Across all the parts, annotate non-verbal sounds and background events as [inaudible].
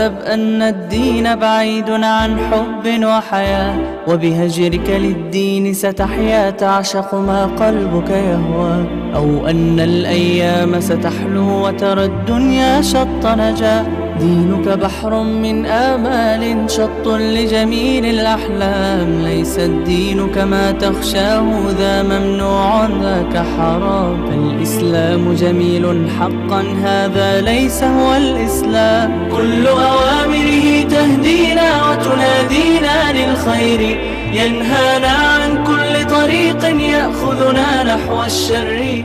واحسب أن الدين بعيد عن حب وحياة وبهجرك للدين ستحيا تعشق ما قلبك يهوى أو أن الأيام ستحلو وترى الدنيا شط نجاه دينك بحر من آمال شط لجميل الأحلام ليس الدين كما تخشاه ذا ممنوع ذاك حرام فالإسلام جميل حقا هذا ليس هو الإسلام كل أوامره تهدينا وتنادينا للخير ينهانا عن كل طريق يأخذنا نحو الشر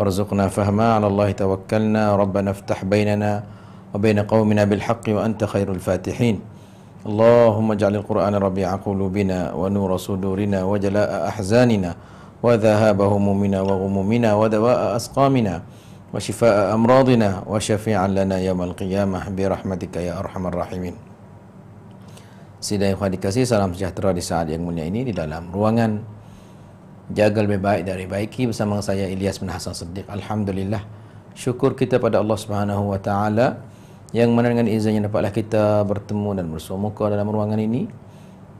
وارزقنا فهما على الله توكلنا ربنا افتح بيننا وبين قومنا بالحق وأنت خير الفاتحين اللهم اجعل القرآن ربيع قلوبنا ونور صدورنا وجلاء أحزاننا وذهاب همومنا وغمومنا ودواء أسقامنا وشفاء أمراضنا وشفيعا لنا يوم القيامة برحمتك يا أرحم الراحمين Sidai Khadikasi, salam sejahtera di saat yang mulia ini di dalam ruangan jaga lebih baik dari baiki bersama saya Ilyas bin Hasan Siddiq. Alhamdulillah. Syukur kita pada Allah Subhanahu wa taala yang mana dengan izinnya dapatlah kita bertemu dan bersua muka dalam ruangan ini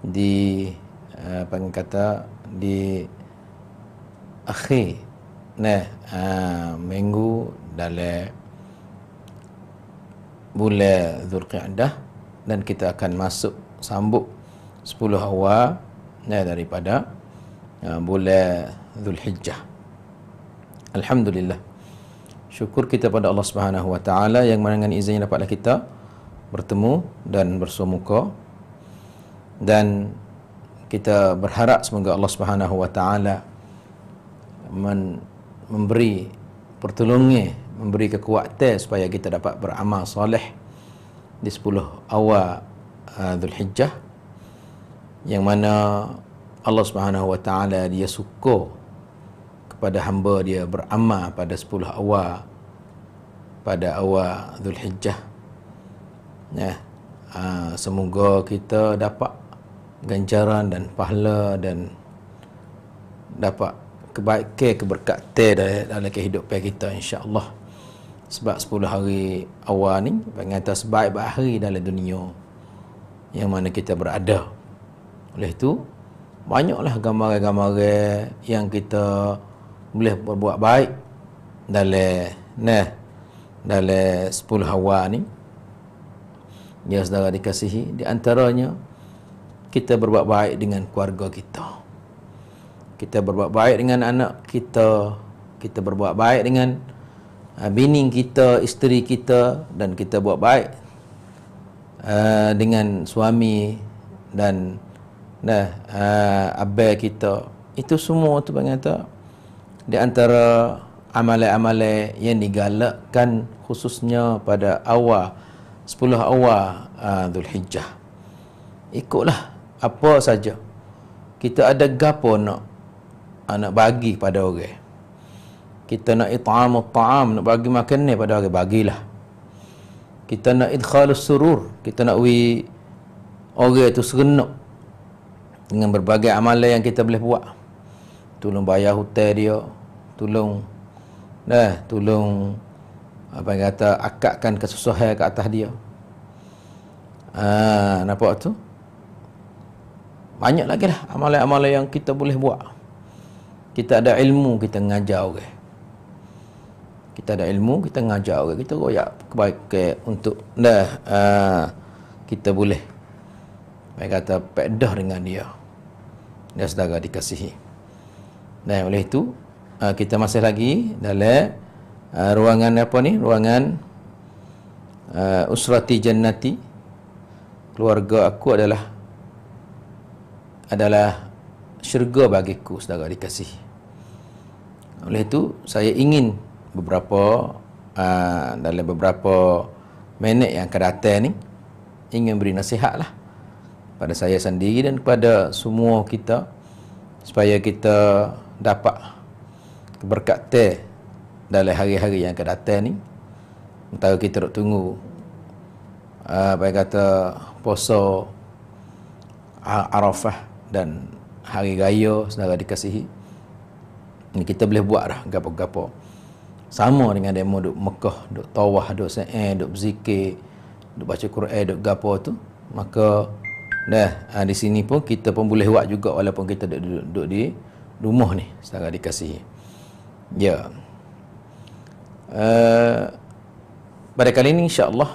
di eh, apa yang kata di akhir nah uh, minggu dalam bulan Zulqa'dah dan kita akan masuk sambung 10 awal nah daripada Ah, bulan Zulhijjah. Alhamdulillah. Syukur kita pada Allah Subhanahu Wa Taala yang dengan izinnya dapatlah kita bertemu dan bersua dan kita berharap semoga Allah Subhanahu Wa Taala memberi pertolongan, memberi kekuatan supaya kita dapat beramal soleh di 10 awal uh, yang mana Allah Subhanahu Wa Taala dia suka kepada hamba dia beramal pada 10 awal pada awal Zulhijjah. Ya. Uh, semoga kita dapat ganjaran dan pahala dan dapat kebaikan keberkatan dalam kehidupan kita insya-Allah. Sebab 10 hari awal ni pengata sebaik-baik hari dalam dunia yang mana kita berada. Oleh itu, banyaklah gambar-gambar yang kita boleh berbuat baik dalam nah dalam 10 hawa ni ya saudara dikasihi di antaranya kita berbuat baik dengan keluarga kita kita berbuat baik dengan anak kita kita berbuat baik dengan ah, bini kita isteri kita dan kita buat baik uh, dengan suami dan nah uh, ah, abai kita itu semua tu bang kata di antara amalan-amalan yang digalakkan khususnya pada awal 10 awal Zulhijjah ah, uh, ikutlah apa saja kita ada gapo nak uh, nak bagi pada orang kita nak itam ta'am nak bagi makan ni pada orang bagilah kita nak idkhalus surur kita nak wi orang tu serenak dengan berbagai amalan yang kita boleh buat tolong bayar hutang dia tolong dah eh, tolong apa yang kata akadkan kesusahan ke atas dia ah nampak tu banyak lagi lah amalan-amalan yang kita boleh buat kita ada ilmu kita mengajar orang okay? kita ada ilmu kita mengajar orang okay? kita royak kebaikan untuk dah uh, ha, kita boleh baik kata pedah dengan dia dan saudara dikasihi. Dan oleh itu uh, kita masih lagi dalam uh, ruangan apa ni? Ruangan uh, usrati jannati. Keluarga aku adalah adalah syurga bagiku saudara dikasihi. Oleh itu saya ingin beberapa uh, dalam beberapa minit yang akan datang ni ingin beri nasihat lah pada saya sendiri dan kepada semua kita supaya kita dapat keberkatan dalam hari-hari yang akan datang ni antara kita nak tunggu ah, apa yang kata puasa ah, Arafah dan hari raya saudara dikasihi ni kita boleh buat dah gapo-gapo sama dengan demo duk Mekah duk tawah duk sa'i eh, duk zikir, duk baca Quran duk gapo tu maka Dah, ha, di sini pun kita pun boleh buat juga walaupun kita duduk, duduk, duduk di rumah ni secara dikasihi. Ya. Uh, pada kali ini insya-Allah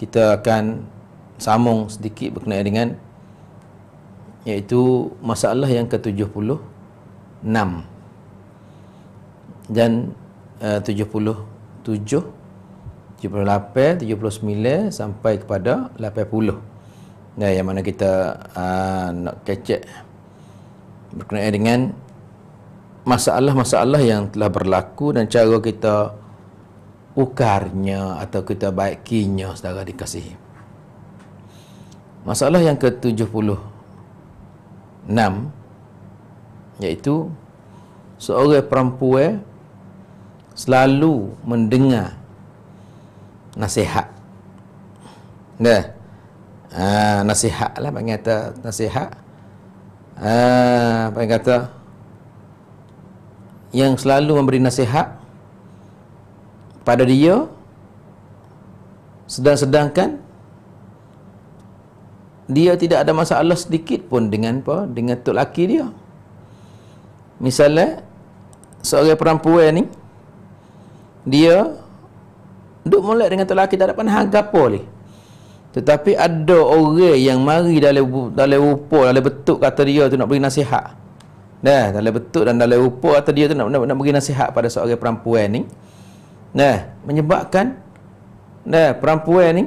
kita akan sambung sedikit berkenaan dengan iaitu masalah yang ke-76 dan uh, 77 78, 79 sampai kepada Ya, yang mana kita uh, nak kecek berkenaan dengan masalah-masalah yang telah berlaku dan cara kita ukarnya atau kita baikinya saudara dikasih. Masalah yang ke-76 iaitu seorang perempuan selalu mendengar nasihat. Nah, ha, nasihat lah panggil kata nasihat ha, panggil kata yang selalu memberi nasihat pada dia sedang-sedangkan dia tidak ada masalah sedikit pun dengan apa dengan tok laki dia misalnya seorang perempuan ni dia duk molek dengan tok laki tak ada pandang apa lagi tetapi ada orang yang mari dalam dalam rupa, dalam betuk kata dia tu nak beri nasihat. Nah, dalam betuk dan dalam rupa kata dia tu nak, nak nak beri nasihat pada seorang perempuan ni. Nah, menyebabkan nah perempuan ni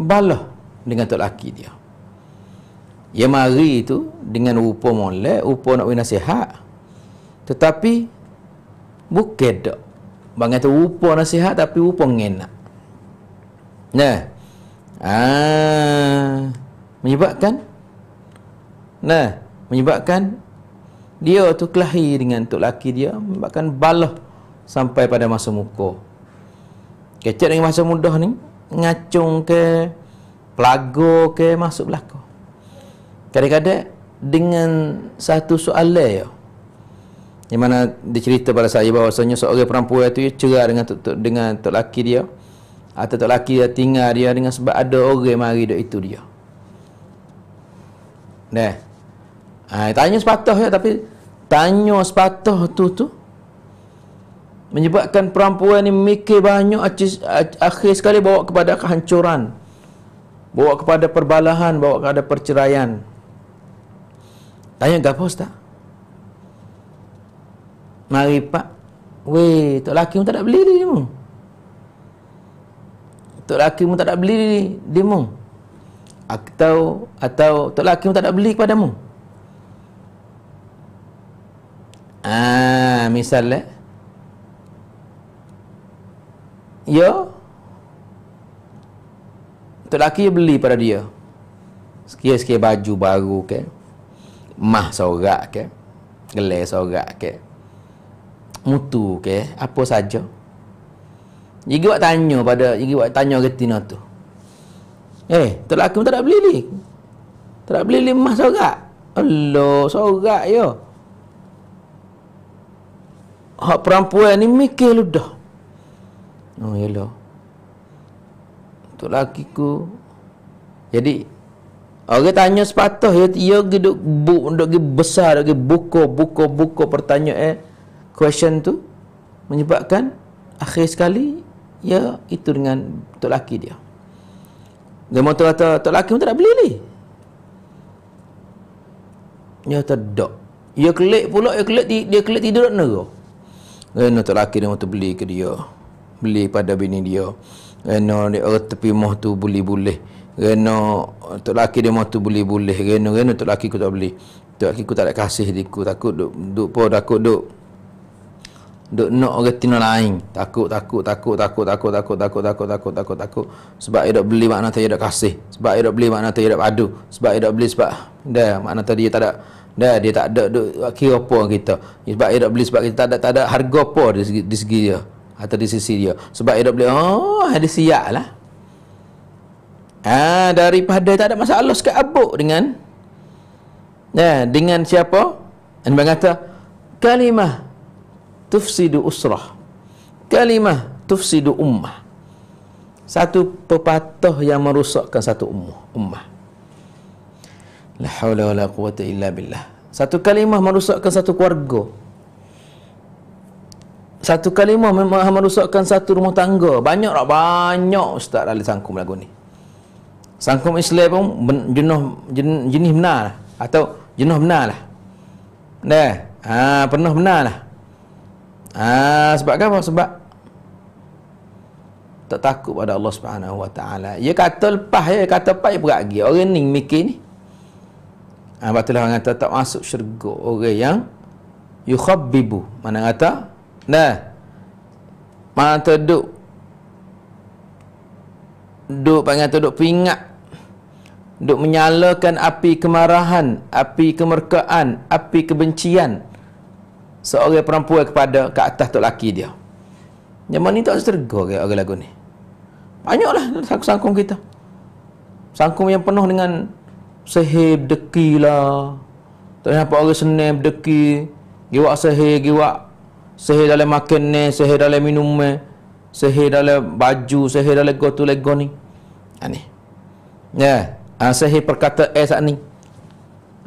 balah dengan tok laki dia. Dia mari tu dengan rupa molek, rupa nak beri nasihat. Tetapi bukan dak. Bangat rupa nasihat tapi rupa ngenak. Nah. Ah menyebabkan nah menyebabkan dia tu kelahi dengan tok laki dia menyebabkan balah sampai pada masa muka. Kecek dengan masa mudah ni ngacung ke pelago ke masuk belaka. Kadang-kadang dengan satu soalan ya. Di mana dicerita pada saya bahawasanya seorang perempuan itu cerai dengan tok dengan tok laki dia. Atau ah, tak laki dia tinggal dia dengan sebab ada orang mari dia itu dia. Neh, Ha, ah, tanya sepatah ya tapi tanya sepatah tu tu menyebabkan perempuan ni mikir banyak acis, akhir sekali bawa kepada kehancuran. Bawa kepada perbalahan, bawa kepada perceraian. Tanya gapo ustaz? Mari pak. Weh, tok laki pun tak nak beli ni mu tok laki mu tak nak beli dimu atau atau tok laki mu tak nak beli kepada kepadamu ah misalnya eh. Ya. Tok laki beli pada dia. Sekian-sekian baju baru ke. Mah sorak ke. Gelai sorak ke. Mutu ke. Apa saja. Jika awak tanya pada Jika awak tanya retina tu Eh terlaku tak nak beli ni Tak nak beli ni emas sorak Allah sorak yo. Hak perempuan ni mikir lu dah, Oh ya lah Untuk laki ku Jadi Orang tanya sepatah Ya dia ya duduk bu, Duduk besar Duduk buku Buku Buku pertanyaan eh, Question tu Menyebabkan Akhir sekali ya itu dengan tok laki dia dia motor kata tok laki pun tak nak beli ni dia terdak dia ya kelik pula dia ya kelik dia kelik tidur nak nero kena tok laki dia motor beli ke dia beli pada bini dia kena dia orang tepi moh tu beli boleh kena tok laki dia motor beli boleh kena kena tok laki aku tak beli tok laki aku tak nak kasih dia takut duk duk pun takut duk duk nak orang tino lain takut takut takut takut takut takut takut takut takut takut takut sebab dia beli makna tadi dia kasih sebab dia beli makna tadi dia padu sebab dia beli sebab dah makna tadi dia tak ada dah dia tak ada duk kira apa kita sebab dia beli sebab kita tak ada harga apa di segi, dia atau di sisi dia sebab dia beli oh ada lah ha daripada tak ada masalah sekat abuk dengan ya dengan siapa dan kata kalimah tufsidu usrah kalimah tufsidu ummah satu pepatah yang merosakkan satu ummah ummah la haula wala quwata illa billah satu kalimah merosakkan satu keluarga satu kalimah memang merosakkan satu rumah tangga banyak tak banyak ustaz dalam sangkum lagu ni sangkum Islam pun jenuh jenis benar lah. atau jenuh benar lah dah ha, pernah benar lah Ah sebab apa? Sebab tak takut pada Allah Subhanahu Wa Taala. Ya kata lepas ya, kata lepas ya berat lagi. Orang ni mikir ni. Ah ha, orang kata tak masuk syurga orang yang yukhabbibu. Mana kata? Nah. Mana duduk duduk panggil duduk peringat duduk menyalakan api kemarahan, api kemerkaan, api kebencian seorang perempuan kepada ke atas tok laki dia. Zaman ni tak serga ke orang lagu ni. Banyaklah sangkung kita. sangkung yang penuh dengan sehib deki lah. Tak apa orang senang berdeki. Giwak sehe giwak. sehe dalam makan ni, sehir dalam minum ni. Sehir dalam baju, sehe dalam gotu lego ni. Ini. Ha, ya. Yeah. Ha, sehe perkata eh saat ni.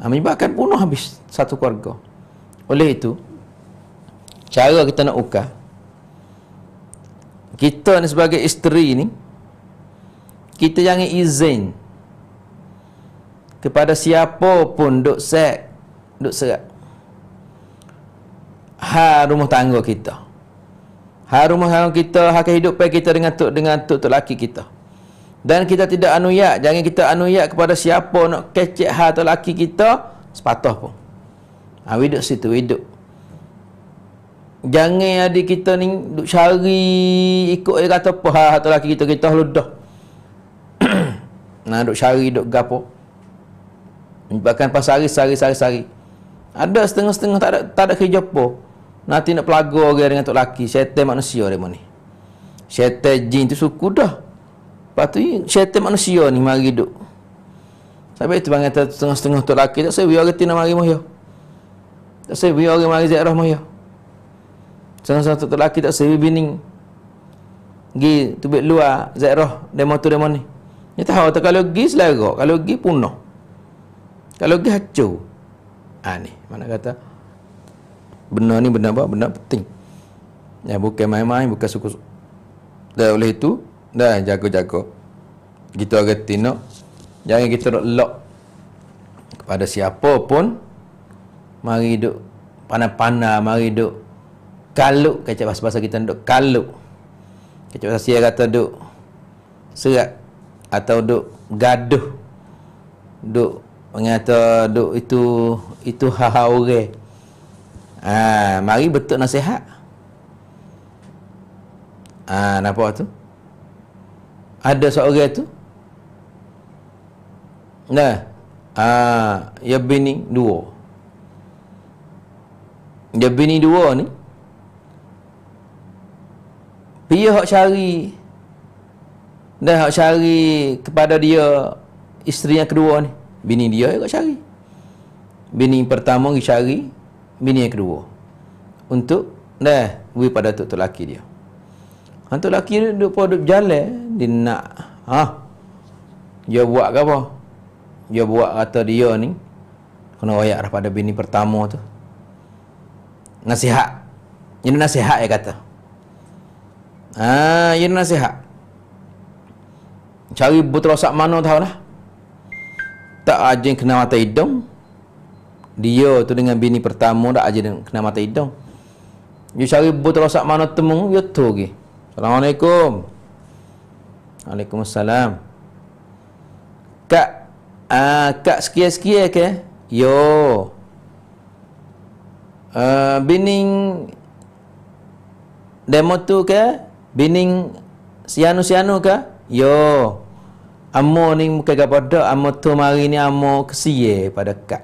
Ha, menyebabkan bunuh habis satu keluarga. Oleh itu, cara kita nak ukah kita ni sebagai isteri ni kita jangan izin kepada siapa pun duk sek duk serak ha rumah tangga kita ha rumah tangga kita ha kehidupan kita dengan tok dengan tok tok laki kita dan kita tidak anuyak jangan kita anuyak kepada siapa nak kecek ha tok laki kita sepatah pun ha hidup situ hidup Jangan adik kita ni duk cari ikut dia kata apa hal atau laki kita kita ludah. [coughs] nah duk cari duk gapo. Bahkan pas hari sari sari sari. Ada setengah-setengah tak ada tak ada kerja apa. Nanti nak pelaga orang dengan tok laki, syaitan manusia dia ni. Syaitan jin tu suku dah. Patut syaitan manusia ni mari duk. Sampai itu bang kata setengah-setengah tok laki tak saya biar kita nak mari moyo. Tak saya biar orang mari ziarah moyo. Salah satu lelaki tak sebi bining Gi tubik luar Zairah Demo tu demo ni Dia tahu tak kalau gi selera Kalau gi punah Kalau gi hacau ah, Ha ni Mana kata Benar ni benar apa Benar penting Ya bukan main-main Bukan suku Dan oleh itu Dah jago-jago Kita agak tino Jangan kita nak lock Kepada siapa pun Mari duk Panah-panah Mari duk kaluk kecap bahasa kita duk kaluk kecap bahasa dia kata duk serat atau duk gaduh duk mengata duk itu itu ha-ha orang ah ha, mari betul nasihat ah ha, nampak tu ada seorang tu nah ah ha, ya bini dua ya bini dua ni dia hak cari Dan hak cari kepada dia Isteri yang kedua ni Bini dia yang hak cari Bini pertama yang cari Bini yang kedua Untuk Dah Beri pada tu lelaki dia Hantu lelaki dia duduk pun duduk jalan Dia nak Ha Dia buat ke apa Dia buat kata dia ni Kena royak pada bini pertama tu Nasihat Ini nasihat yang kata Ha, ya ini nasihat. Cari betul sak mana tahulah. Tak ajin kena mata hidung. Dia tu dengan bini pertama dah ajin kena mata hidung. Dia cari betul sak mana temu, dia tu lagi. Assalamualaikum. Waalaikumsalam. Kak, uh, kak sekian-sekian ke? Yo. Uh, bini demo tu ke? Bining sianu-sianu ke? Yo. Amo ni muka gapada, amo tu mari ni amo kesie pada kak.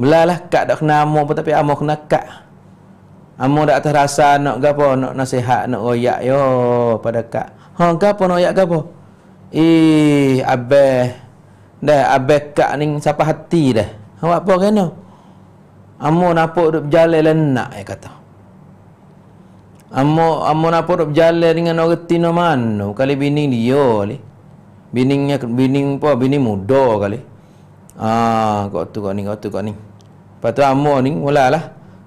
Belalah kak dak kena amo pun tapi amo kena kak. Amo dak terasa nak gapo, nak nasihat, nak royak yo pada kak. Ha gapo nak royak gapo? Ih, abeh. Dah abeh kak ni siapa hati dah. Ha apa kena? Amo napuk duk berjalan lenak ya kata. Amo amo nak pun berjalan dengan orang tino mano kali bini dia kali. Bininya bining apa bini muda kali. Ah, kau tu kau ni, kau tu kau ni. Patu amo ni mulalah. lah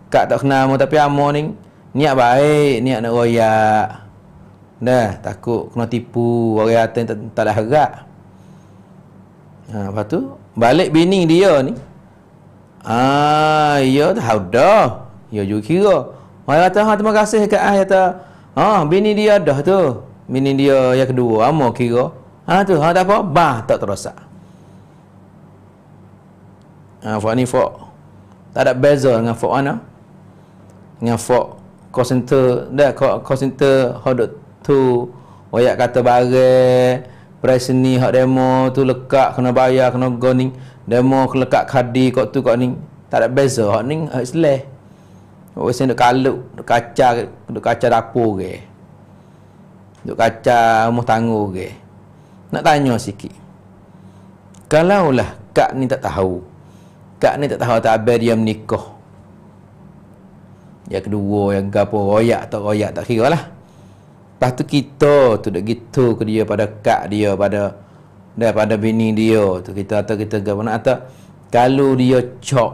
Kak tak kenal amo tapi amo ni niat baik, niat nak royak. Dah, takut kena tipu orang atas tak, tak ada harap. Ha, lepas tu balik bini dia ni. Ah, ya dah dah. Ya juga kira. Orang kata, ha, terima kasih ke ah kata, ha, bini dia dah tu. Bini dia yang kedua, ama ha, kira. Ha tu, ha tak apa, bah tak terasa. Ha, fok ni fok. Tak ada beza dengan fok ana Dengan fok call dah call, center hodok tu, orang kata barang, Price ni hak demo tu lekat kena bayar kena goning demo lekat kadi kok tu kok ni tak ada beza hak ni hak selesai Orang oh, sini duk kaluk, duk kaca, duk kaca dapur ke. Duk kaca rumah tangguh ke. Nak tanya sikit. Kalaulah kak ni tak tahu. Kak ni tak tahu tak habis dia menikah. Yang kedua, yang gapo royak atau royak tak kira lah. Lepas tu kita tu duk gitu ke dia pada kak dia, pada daripada bini dia tu kita atau kita gapo nak atau kalau dia cok,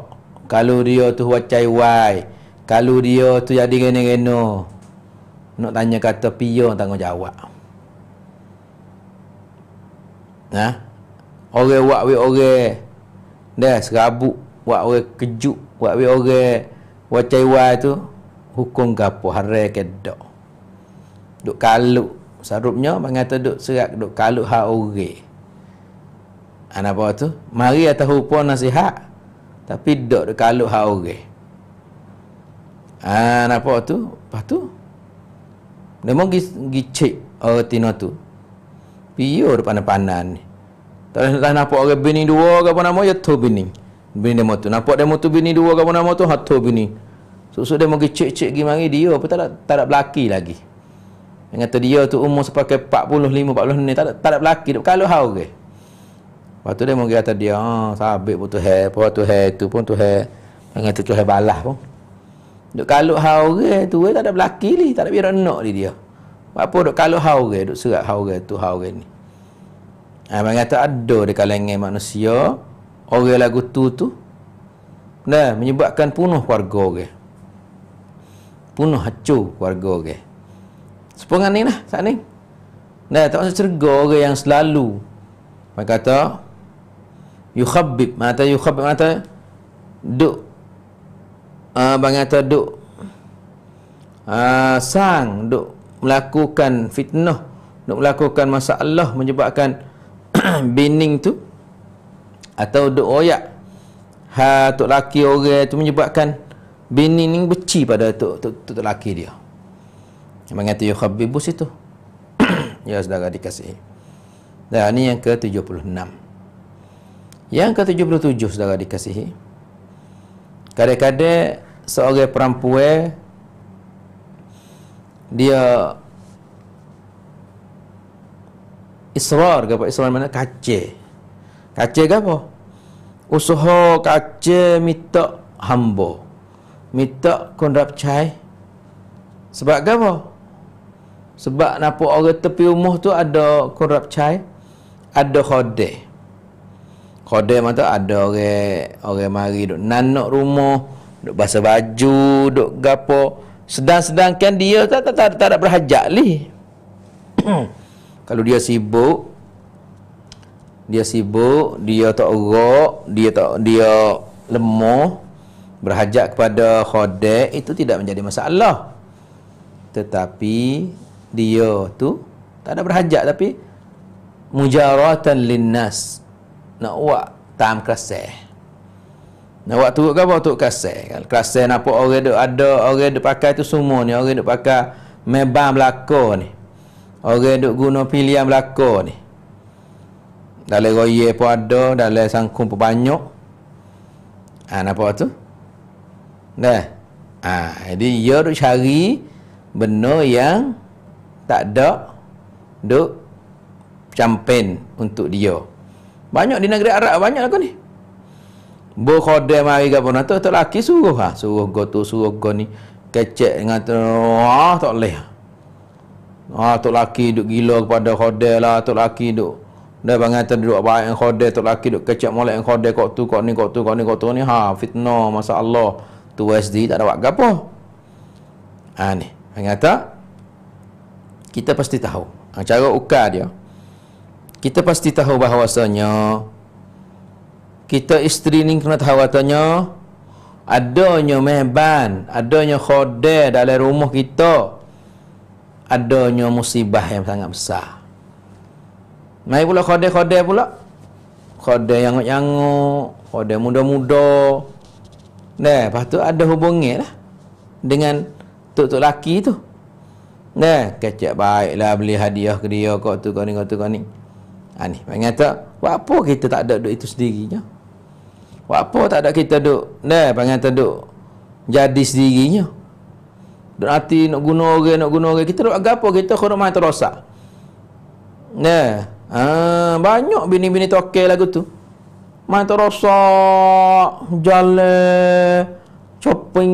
kalau dia tu wacai -wai kalau dia tu jadi kena-kena Nak tanya kata pia tanggungjawab Ha? Orang buat wik orang Dah serabuk Buat orang kejuk Buat wik orang Wacai wai tu Hukum kapo Harai ke dok Duk kaluk Sarupnya Mengata duk serak Duk kaluk ha orang Anak apa tu Mari atas hupa nasihat Tapi dok duk kaluk ha orang Ah, nampak tu? Lepas tu Dia mau pergi cek oh, Tino tu Piyur panas panan. ni Tak ada lah nampak orang bini dua ke apa nama Ya tu bini Bini dia tu Nampak dia tu bini dua ke apa nama tu Hatu bini Susu so dia mau cek-cek gimana dia apa tak ada, tak ada belaki lagi. Yang kata dia tu umur sepakai 45 46 ni tak ada, tak ada belaki dok kalau hau ke. Lepas tu dia mau kata dia, ah, sabik pun tu hai, apa tu hai, tu pun tu hai. Yang kata tu hai balas pun. Duk kalut hau orang tu eh, tak ada belaki ni, tak ada biar nak ni dia. Apa duk kalut hau orang, duk serat hau orang tu, hau orang ni. Ha, abang kata ada di kalangan manusia orang lagu tu tu. Nah, menyebabkan punuh keluarga orang. Punuh hacu keluarga orang. Sepungan ni lah, saat ni. Nah, tak usah cerga orang yang selalu. Abang kata, yukhabib, mata yukhabib, mata duk uh, ah, bang kata duk uh, sang duk melakukan fitnah duk melakukan masalah menyebabkan [clears throat] bining tu atau duk royak ha tok laki orang tu menyebabkan bini ni beci pada tok tok tok laki dia bang kata ya khabibus itu [clears throat] ya saudara dikasihi dan ini yang ke-76 yang ke-77 saudara dikasihi Kadang-kadang seorang perempuan dia israr ke apa? Israr mana? Kace. Kace ke apa? Usaha kace minta hamba. Minta kondrap cai. Sebab ke apa? Sebab nampak orang tepi rumah tu ada kondrap cai. Ada khodeh. Kodem tu ada orang orang mari duk nan nak rumah, duk bahasa baju, duk gapo. Sedang-sedangkan dia tak tak tak, tak ada berhajat li. [clears throat] Kalau dia sibuk dia sibuk, dia tak erok, dia tak dia lemah berhajak kepada khodek itu tidak menjadi masalah. Tetapi dia tu tak ada berhajak tapi mujaratan linnas nak buat tam kerasih nak buat turut ke apa turut kerasih kerasih nampak orang duk ada orang duk pakai tu semua ni orang duk pakai meban belakang ni orang duk guna pilihan belakang ni dalam raya pun ada dalam sangkung pun banyak ha, nampak tu dah ha, jadi dia duk cari benda yang tak ada duk campen untuk dia banyak di negeri Arab banyak aku ni. Bu khodem hari ke pun tu tak laki suruh ha, suruh go tu suruh go ni. Kecek dengan tu ah tak leh. Ah tok laki duk gila kepada khodem lah tok laki duk. Dah bangat tu duk baik dengan khodem tok laki duk kecek molek dengan khodem kok tu kok ni kok tu kok ni kok tu ni ha fitnah masya-Allah. Tu SD tak ada buat gapo. Ha ni, ngata kita pasti tahu. Ha, cara ukar dia kita pasti tahu bahawasanya kita isteri ni kena tahu katanya adanya meban adanya khodeh dalam rumah kita adanya musibah yang sangat besar mai pula khodeh-khodeh pula khodeh yang yang khodeh muda-muda Nah, lepas tu ada hubungi lah dengan tok-tok laki tu. Nah, kecek baiklah beli hadiah ke dia kau tu kau ni kau tu Kau ni. Ha, ni, orang kata, buat apa kita tak ada duit itu sendirinya? Buat apa tak ada kita duk, ne, orang kata duk, jadi sendirinya? Duk hati nak guna orang, nak guna orang, kita duk agak apa, kita hormat terosak. Ne, ha, banyak bini-bini tokel lagu tu. Main terosak, jale, coping,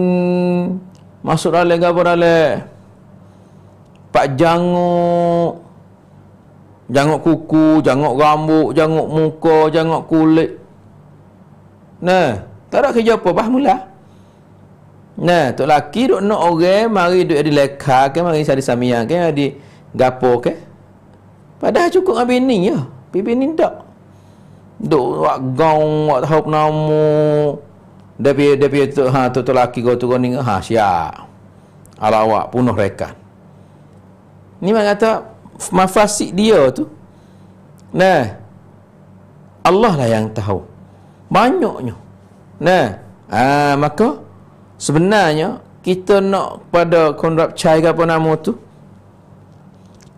masuk dalam, gabar dalam. Pak Janguk, Jangok kuku, jangok rambut, jangok muka, jangok kulit. Nah, tak ada kerja apa, bah mula. Nah, tok laki duk nak orang mari duk di leka ke mari sari samian ke di gapo ke. Padahal cukup dengan bini ya. Pi bini dak. Duk wak gong wak tahu nama. Depi depi tu ha tok tok laki go tu go ning ha siap. Alawak punuh rekan. Ni mak kata mafasid dia tu nah Allah lah yang tahu banyaknya nah ah maka sebenarnya kita nak pada kondrap cai apa nama tu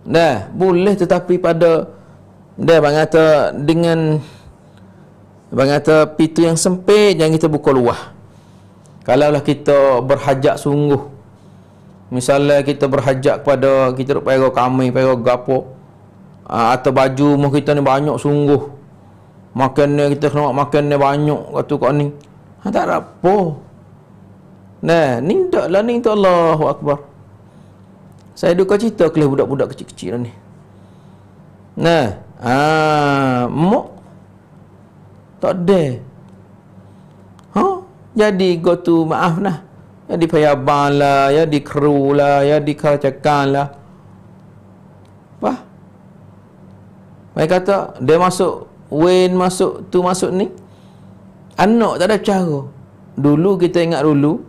nah boleh tetapi pada dah bang kata dengan bang kata pintu yang sempit yang kita buka luah kalaulah kita berhajat sungguh Misalnya kita berhajat kepada kita duk payah kami, payah gapo. Ah, atau baju muh kita ni banyak sungguh. Makan ni kita kena makan ni banyak kat kau ni. Ha tak ada apa. Nah, ni tak lah ni tu Allahu Akbar. Saya duk cerita ke budak-budak kecil-kecil ni. Nah, ha mok tak ada. Ha, jadi go to maaf nah ya di pejabat lah, ya di kru lah, ya di kerajaan lah. Apa? Mereka kata, dia masuk Wayne masuk, tu masuk ni. Anak tak ada cara. Dulu kita ingat dulu,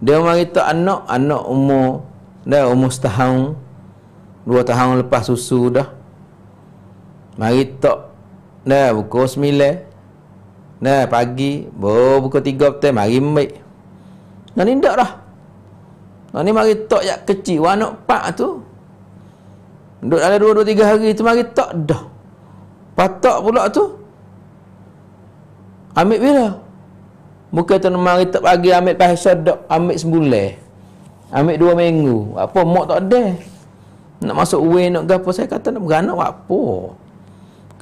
dia orang kata anak, anak umur, dah umur setahun, dua tahun lepas susu dah. Mari tak, dah pukul sembilan, dah pagi, baru pukul tiga petang, mari baik. Nah ni tak lah. Nah ni mari tok yang kecil. Wanak pak tu. Duduk dalam dua, dua, tiga hari tu mari tak dah. Patok pula tu. Ambil bila? Muka tu mari tak pagi ambil pahasa dok. Ambil sembuleh. Ambil dua minggu. Apa? Mok tak ada. Nak masuk uang nak gapo Saya kata nak beranak apa?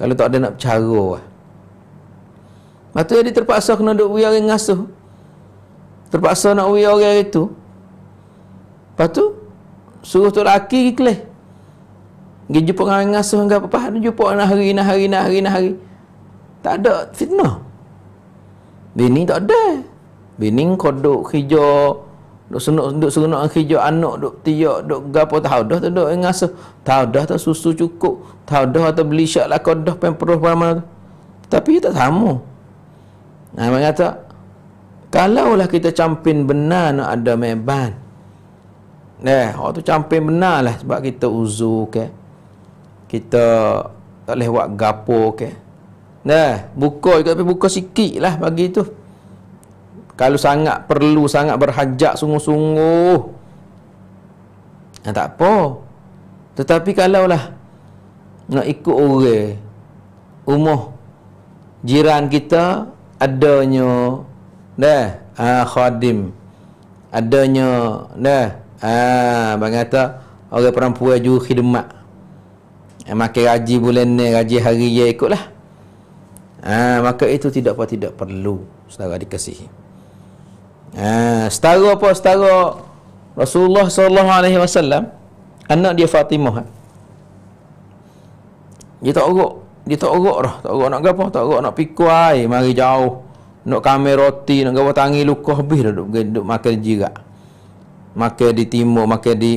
Kalau tak ada nak bercara. Lepas tu jadi terpaksa kena duduk biar yang ngasuh. Terpaksa nak uwi orang itu. Lepas tu, suruh tu lelaki pergi kelih. jumpa dengan ngasuh dengan apa-apa. Dia hari, nak hari, nak hari, nak hari. Tak ada fitnah. Bini tak ada. Bini kau duduk hijau. Duduk senuk, duduk senuk dengan hijau anak. Duduk tiak, duduk gapa. Tahu dah tu duduk dengan ngasuh. Tahu dah tu susu cukup. Tahu dah tu beli syak lah kau dah pemperuh pada mana tu. Tapi tak sama. Nah, kata. Kalaulah kita campin benar nak ada meban. Eh, waktu campin benar lah sebab kita uzur ke. Okay? Kita tak boleh buat gapo ke. Okay? Nah, eh, buka juga tapi buka sikit lah bagi tu. Kalau sangat perlu, sangat berhajak sungguh-sungguh. Nah, ha, tak apa. Tetapi kalaulah nak ikut orang, umur jiran kita adanya Nah, ah khadim. Adanya Nah, Ah bang kata orang perempuan juru khidmat. Eh, ah, maka gaji bulan ni gaji hari ya ikutlah. Ah maka itu tidak apa tidak perlu saudara dikasihi. Ah setara apa setara Rasulullah sallallahu alaihi wasallam anak dia Fatimah. Dia tak urut, dia tak urut dah, tak urut nak apa? tak urut nak pikul air mari jauh nak kami roti nak gawa tangi lukuh habis dah duk, duk makan jirak makan di timur makan di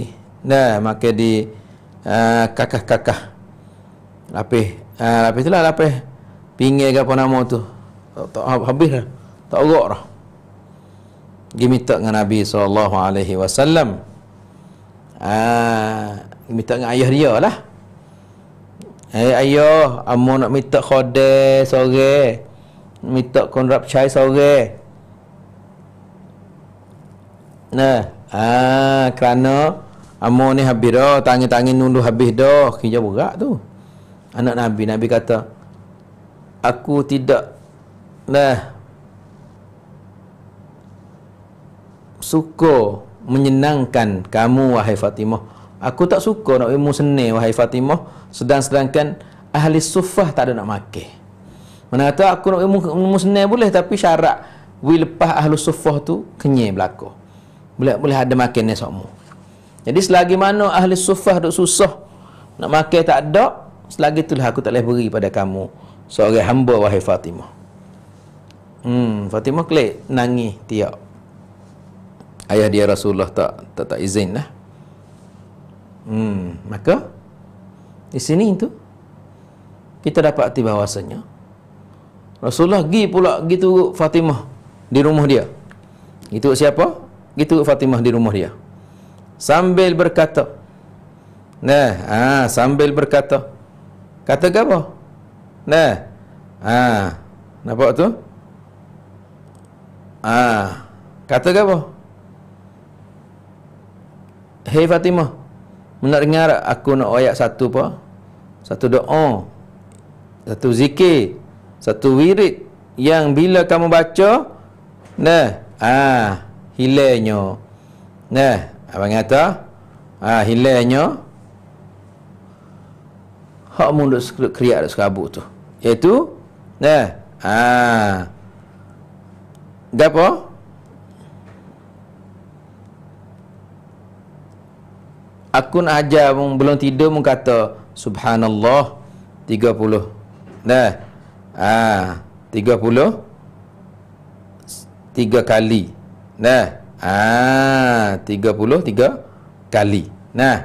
nah makan di eh, kakah-kakah uh, tapi tapi uh, itulah tapi pinggir ke apa nama tu tak, tak habis dah tak ogok dah pergi minta dengan Nabi SAW uh, ah, minta dengan ayah dia lah Eh hey, ayah, amun nak minta khodeh sore. Okay? minta konrap cai seorang. Nah, ah kerana amo ni habis dah, tangan-tangan nunduh habis dah, kerja berat tu. Anak Nabi, Nabi kata, aku tidak nah suka menyenangkan kamu wahai Fatimah. Aku tak suka nak ilmu seni wahai Fatimah, sedang-sedangkan ahli sufah tak ada nak makan. Mana kata aku nak musnah boleh tapi syarat wil lepas ahlu sufah tu kenyai belaka. Boleh boleh ada makan ni sokmu. Jadi selagi mana ahli sufah duk susah nak makan tak ada, selagi itulah aku tak boleh beri pada kamu seorang hamba wahai Fatimah. Hmm, Fatimah kelik nangis tiap. Ayah dia Rasulullah tak tak, tak izin lah. Hmm, maka di sini itu kita dapat tiba bahawasanya Rasulullah pergi pula gitu Fatimah di rumah dia. Itu siapa? Gitu Fatimah di rumah dia. Sambil berkata. Nah, ha, sambil berkata. Kata ke apa? Nah. Ha, nampak tu? Ha, kata ke apa? Hei Fatimah, nak dengar aku nak ayat satu apa? Satu doa. Satu zikir satu wirid yang bila kamu baca nah ah ha, hilenyo, nah abang kata ah ha, hilenyo, hak munduk sekelut kriak dak sekabut tu iaitu nah ah gapo aku nak ajar belum tidur mun kata subhanallah 30 nah Ha, 30 tiga kali. Nah. Ha, 33 kali. Nah.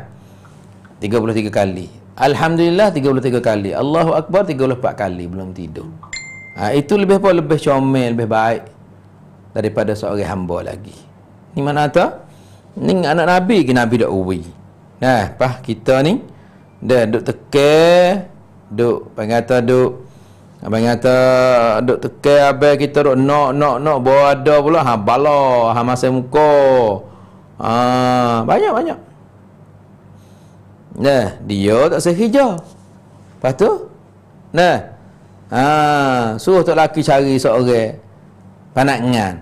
33 kali. Alhamdulillah 33 kali. Allahu akbar 34 kali belum tidur. Ha, itu lebih apa? Lebih comel, lebih baik daripada seorang hamba lagi. Ni mana tu? Ni anak Nabi ke Nabi dak uwi. Nah, pah kita ni dah duk teke, duk pengata duk Abang kata duk teke abang kita duk nok nok nok bawa ada pula ha bala ha masa muka. Ha banyak banyak. Nah, dia tak sehija. Lepas tu nah. Ha suruh tok laki cari seorang panak ngan.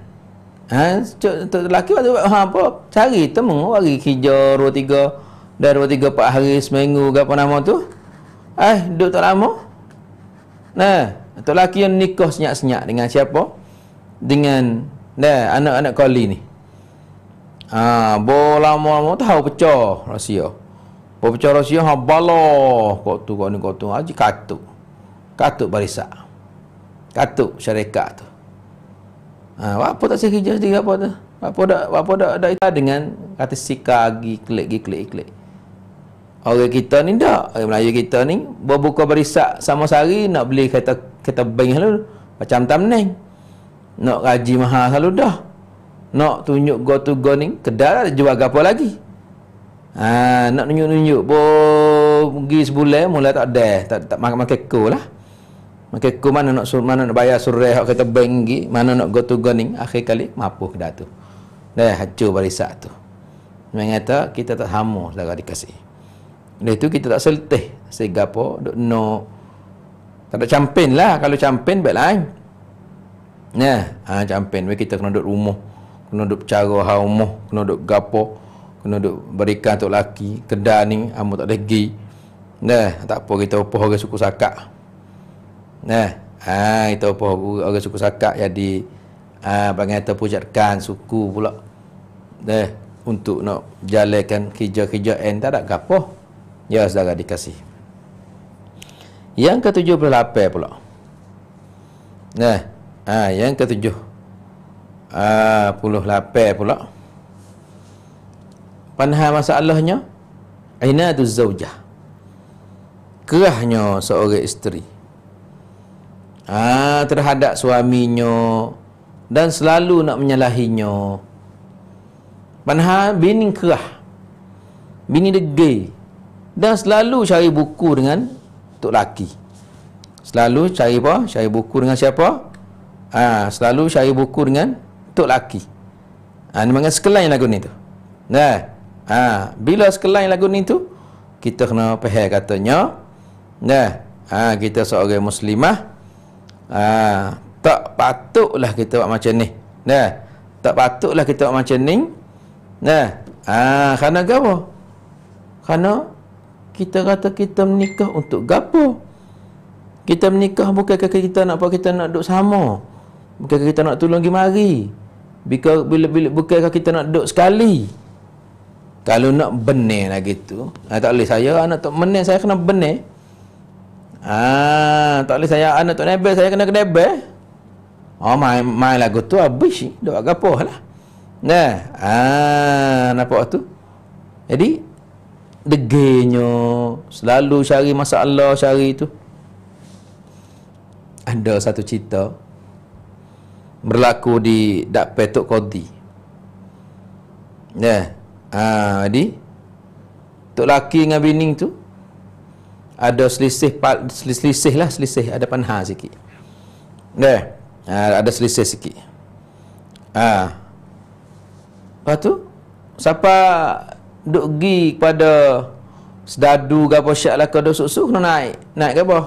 Ha tok tok laki waktu ha apa cari temu hari hijau 2 tiga dan 2 3 4 hari seminggu ke apa nama tu. Eh duk tak lama Nah, atau lelaki yang nikah senyak-senyak dengan siapa? Dengan nah, anak-anak kali ni. Ha, bola lama tahu pecah rahsia. Bo pecah rahsia ha bala kok tu kok ni kok tu aji ha, katuk. Katuk barisak. Katuk syarikat tu. Ha, apa tak saya kerja apa tu? Apa dah apa dah ada itu dengan kata sikagi klik gi klik klik. Orang kita ni tak. Orang Melayu kita ni berbuka berisak sama sehari nak beli kereta kereta bank selalu. Macam tam ni. Nak kaji mahal selalu dah. Nak tunjuk go to go ni kedai lah jual apa lagi. Ha, nak tunjuk-tunjuk bo pergi sebulan mula tak ada tak tak makan makan ko lah. Makan ko mana nak sur mana nak bayar surai hak kereta bank gi, mana nak go to go ni akhir kali mampu kedai tu. Dah hancur barisak tu. Mengata kita tak hamu lagi dikasih. Benda itu kita tak selteh Sehingga apa Duk no Tak ada campin lah Kalau campin baik lain Nah, ya, ha, campin Bila Kita kena duduk rumah Kena duduk cara haumah Kena duduk gapo Kena duduk berikan untuk laki Kedah ni Amu ha, tak ada gi Nah, ya, tak apa kita upah orang suku sakak Nah, ya, ha, kita upah orang suku sakak Jadi ha, Bagaimana kita pujatkan suku pula Nah, untuk nak jalankan kerja-kerja yang tak ada gapoh Ya saudara dikasih Yang ke-78 pula Nah ha, Yang ke-78 ha, pula Panha masalahnya tu zaujah Kerahnya seorang isteri ha, Terhadap suaminya Dan selalu nak menyalahinya Panah bini kerah Bini degil dan selalu cari buku dengan tok laki. Selalu cari apa? Cari buku dengan siapa? Ha, selalu cari buku dengan tok laki. Ha, ini mengenai sekelan lagu ni tu. Nah, ha, bila sekelan lagu ni tu, kita kena faham katanya. Nah, ha, kita seorang muslimah, ha, tak patutlah kita buat macam ni. Nah, tak patutlah kita buat macam ni. Nah, ha, kerana apa? Kerana kita kata kita menikah untuk gapo? Kita menikah bukan kita nak apa kita nak duduk sama. Bukan kita nak tolong pergi mari. Bila bila, bila bukan kita nak duduk sekali. Kalau nak benar lagi gitu. ah, ha, tak boleh saya anak tak menang saya kena benar. Ah, ha, tak boleh saya anak tak nebel saya kena kedebel. Oh mai mai lagu tu habis doa gapo lah. Nah, ah nampak tu. Jadi degenya selalu cari masalah cari itu ada satu cerita berlaku di dak petok kodi ya ah di tok laki dengan bini tu ada selisih selisih lah selisih ada panha sikit ya ha, ada selisih sikit ah ha. lepas tu siapa duk pergi kepada sedadu ke apa syak lah ke dosuk suh nak naik naik ke apa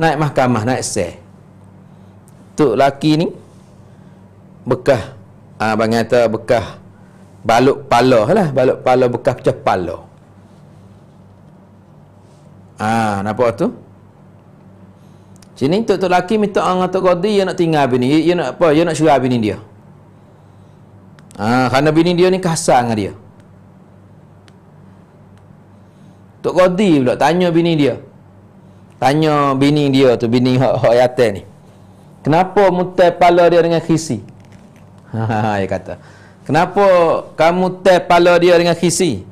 naik mahkamah naik seh tu laki ni bekah ah abang kata bekah baluk pala lah baluk pala bekah pecah pala ah nampak tu sini tu tu laki minta orang tu kodi yang nak tinggal bini dia nak apa Dia nak syurah bini dia ah kerana bini dia ni kasar dengan dia Tok Qadi pula tanya bini dia. Tanya bini dia tu bini hak hak yatim ni. Kenapa mutai pala dia dengan khisi? Ha [laughs] dia kata. Kenapa kamu tai pala dia dengan khisi?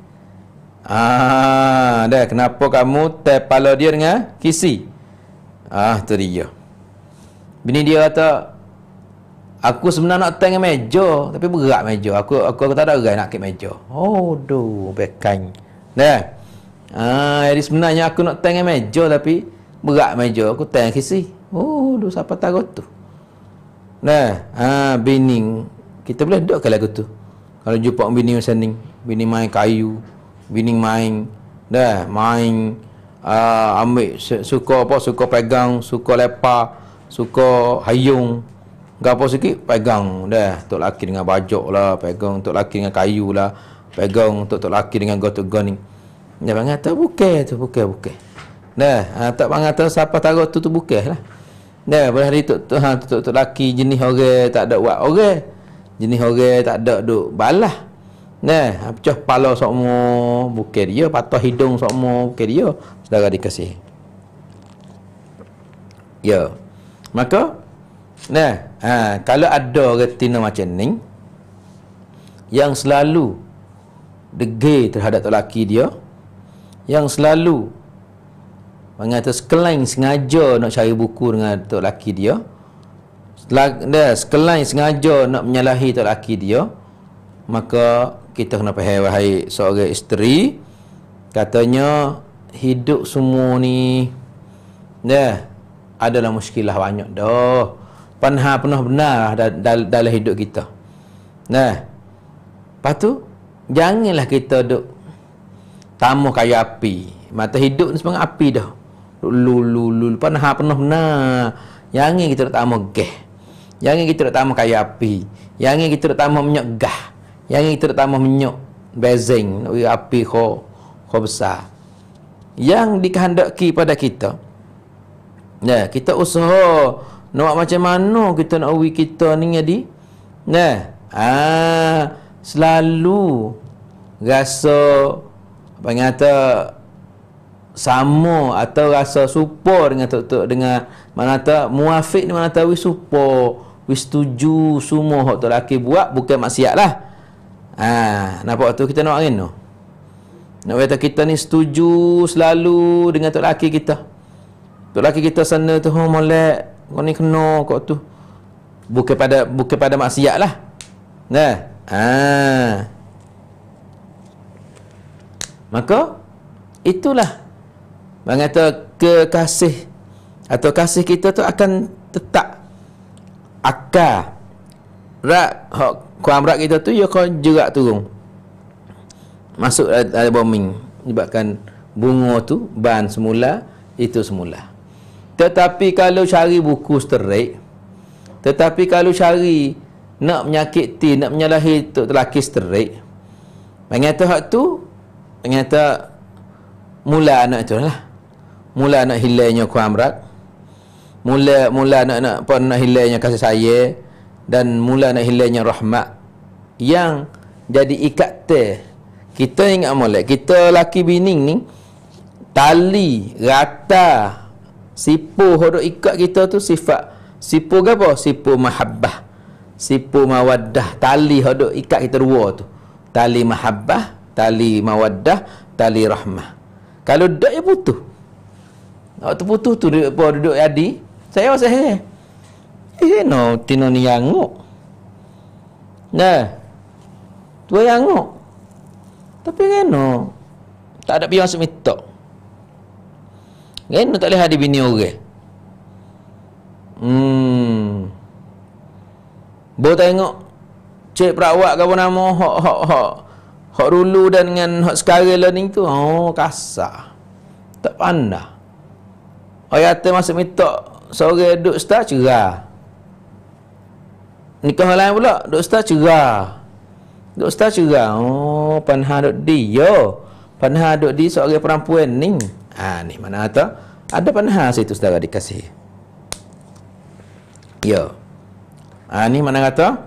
Ah, dah kenapa kamu tai pala dia dengan khisi? Ah, tu dia. Bini dia kata Aku sebenarnya nak tengah meja tapi berat meja. Aku aku, aku tak ada gerai nak kek meja. Oh, duh, bekan. Dah. Ah, jadi sebenarnya aku nak tengah meja tapi berat meja aku tengah kisi. Oh, lu siapa tahu tu. Nah, ah bini kita boleh duduk kalau tu. Kalau jumpa bining macam bining main kayu, bining main dah main uh, ambil suka apa suka pegang, suka lepa, suka hayung. Gapo sikit pegang dah untuk laki dengan bajok lah, pegang untuk laki dengan kayu lah, pegang untuk untuk laki dengan gotok-gotok dia bangga tahu bukan tu, bukeh bukeh. Dah ha, tak bangga tahu siapa taruh tu tu bukan lah. Dah boleh hari tu tu ha tu tu lelaki jenis orang tak ada buat orang. Jenis orang tak ada duk balah. Nah, ha, pecah kepala semua bukeh dia, patah hidung semua bukeh dia. Saudara dikasih. Ya. Maka nah, ha, kalau ada orang tina macam ni yang selalu degil terhadap lelaki dia, yang selalu mengatakan sekelain sengaja nak cari buku dengan tok laki dia dia sekelain sengaja nak menyalahi tok laki dia maka kita kena faham wahai seorang isteri katanya hidup semua ni dah adalah muskilah banyak dah panha penuh benar dalam hidup kita nah lepas tu janganlah kita duk tamuh kaya api mata hidup ni sebenarnya api dah lulu lulu lu, pernah pernah pernah yang ini kita nak tamuh geh yang ini kita nak tamuh kaya api yang ini kita nak tamuh minyak gah yang ini kita nak tamuh minyak bezeng api kho kho besar yang dikehendaki pada kita nah ya, kita usaha nak macam mana kita nak uwi kita ni jadi nah ya. ah selalu rasa Pengata sama atau rasa serupa dengan tok dengan mana ta muafik ni mana ta wis serupa wis setuju semua hak tok laki buat bukan maksiatlah. Ha nampak tu kita nak ngin tu. Nak kata kita ni setuju selalu dengan tok laki kita. Tok laki kita sana tu ha molek kau ni kena kau tu. Bukan pada bukan pada lah. Nah. ah maka itulah mengata kekasih atau kasih kita tu akan tetap akar rak hok kuam rak kita tu ya kau juga turun masuk ada bombing menyebabkan bunga tu ban semula itu semula tetapi kalau cari buku seterik tetapi kalau cari nak menyakiti nak menyalahi tok lelaki seterik mengata hak tu Ternyata Mula anak tu lah Mula anak hilangnya ku amrat Mula mula anak nak pun nak hilangnya kasih saya Dan mula nak hilangnya rahmat Yang jadi ikat teh Kita ingat mulai Kita laki bini ni Tali, rata Sipu hodok ikat kita tu sifat Sipu ke apa? Sipu mahabbah Sipu mawaddah Tali hodok ikat kita dua tu Tali mahabbah tali mawaddah tali rahmah kalau dak ya putus tu putus tu dia apa duduk adi saya rasa eh eh no tino ni yanguk nah tu yanguk tapi no tak ada pihak masuk mitok reno tak boleh hadir bini orang hmm bo tengok cik perawat ke apa nama hok hok hok Hak dulu dan dengan hak sekarang lah tu Oh kasar Tak pandah Orang kata masa minta Sore duduk setah cerah Nikah lain pula Duduk setah cerah Duduk setah cerah Oh panah duduk di Yo Panah duduk di Sore perempuan ni Ha ni mana kata Ada panah situ saudara dikasih Yo Ha ni mana kata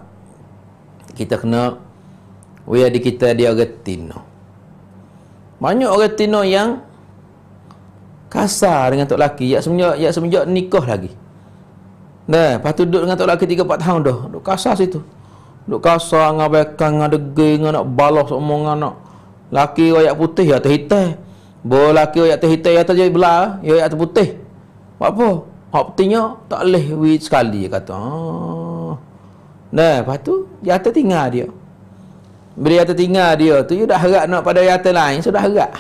Kita kena Wia di kita dia orang Tino. Banyak orang Tino yang kasar dengan tok laki, yak semenjak yak semenjak nikah lagi. Nah, lepas tu duduk dengan tok laki 3 4 tahun dah, duk kasar situ. Duk kasar dengan bekan, dengan degi, dengan nak balas omongan nak laki royak putih ya terhitai. Bo laki royak terhitai ya terjadi belah, ya royak terputih. Buat apa? Hak putihnya tak leh wit sekali kata. Ah. Nah, lepas tu dia tinggal dia beri harta tinggal dia tu you dah harap nak pada harta lain sudah harap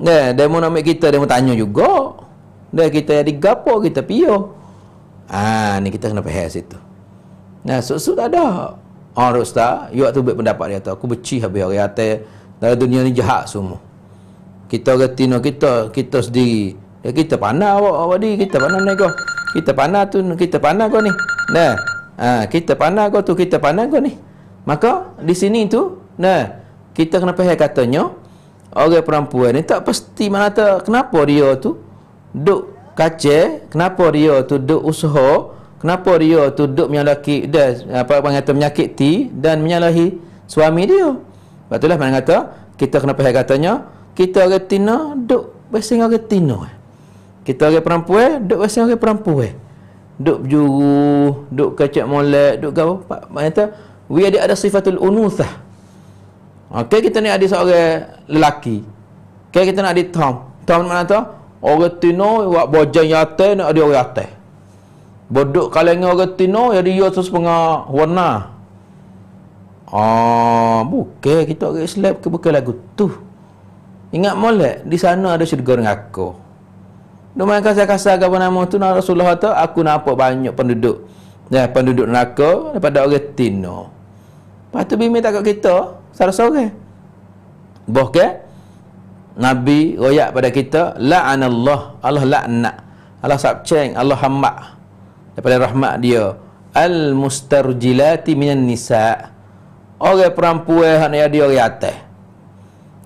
dah dia mau nak ambil kita dia mau tanya juga dah kita yang digapo kita pio ah ni kita kena faham situ nah susu tak ada ah ha, oh, ustaz you waktu buat pendapat dia tu aku beci habis harta dalam dunia ni jahat semua kita retina kita kita sendiri Ya kita panah awak awak di kita panah ni kau. Kita panah tu kita panah kau ni. Nah. Ha, kita panah kau tu kita panah kau ni. Maka di sini tu nah kita kena faham katanya orang perempuan ni tak pasti mana kenapa dia tu duk kace, kenapa dia tu duk usaha, kenapa dia tu duk menyalahi dan apa orang kata menyakiti dan menyalahi suami dia. Sebab mana kata kita kena faham katanya kita orang tina duk bersing orang tina. Eh. Kita orang perempuan duk bersing orang perempuan. Duk juru, duk kacak molek, duk gapo. Mana kata Wia dia ada sifatul unuthah okey kita ni ada seorang lelaki okey kita nak ada tom tom mana tu orang tino buat bojan yate nak ada orang yate bodok kalengnya orang tino ya dia terus pengah warna Oh, bukan kita orang Islam ke bukan lagu tu. Ingat molek di sana ada syurga dengan aku. Domain kasar kasar apa nama tu Rasulullah kata aku nampak banyak penduduk. Ya, penduduk neraka daripada orang Tino. Lepas tu bimbing takut kita Salah seorang Bahkan Nabi royak pada kita La'anallah Allah la'nak Allah sabceng Allah hamak Daripada rahmat dia Al-mustarjilati minan nisa Orang perempuan yang ada dia orang atas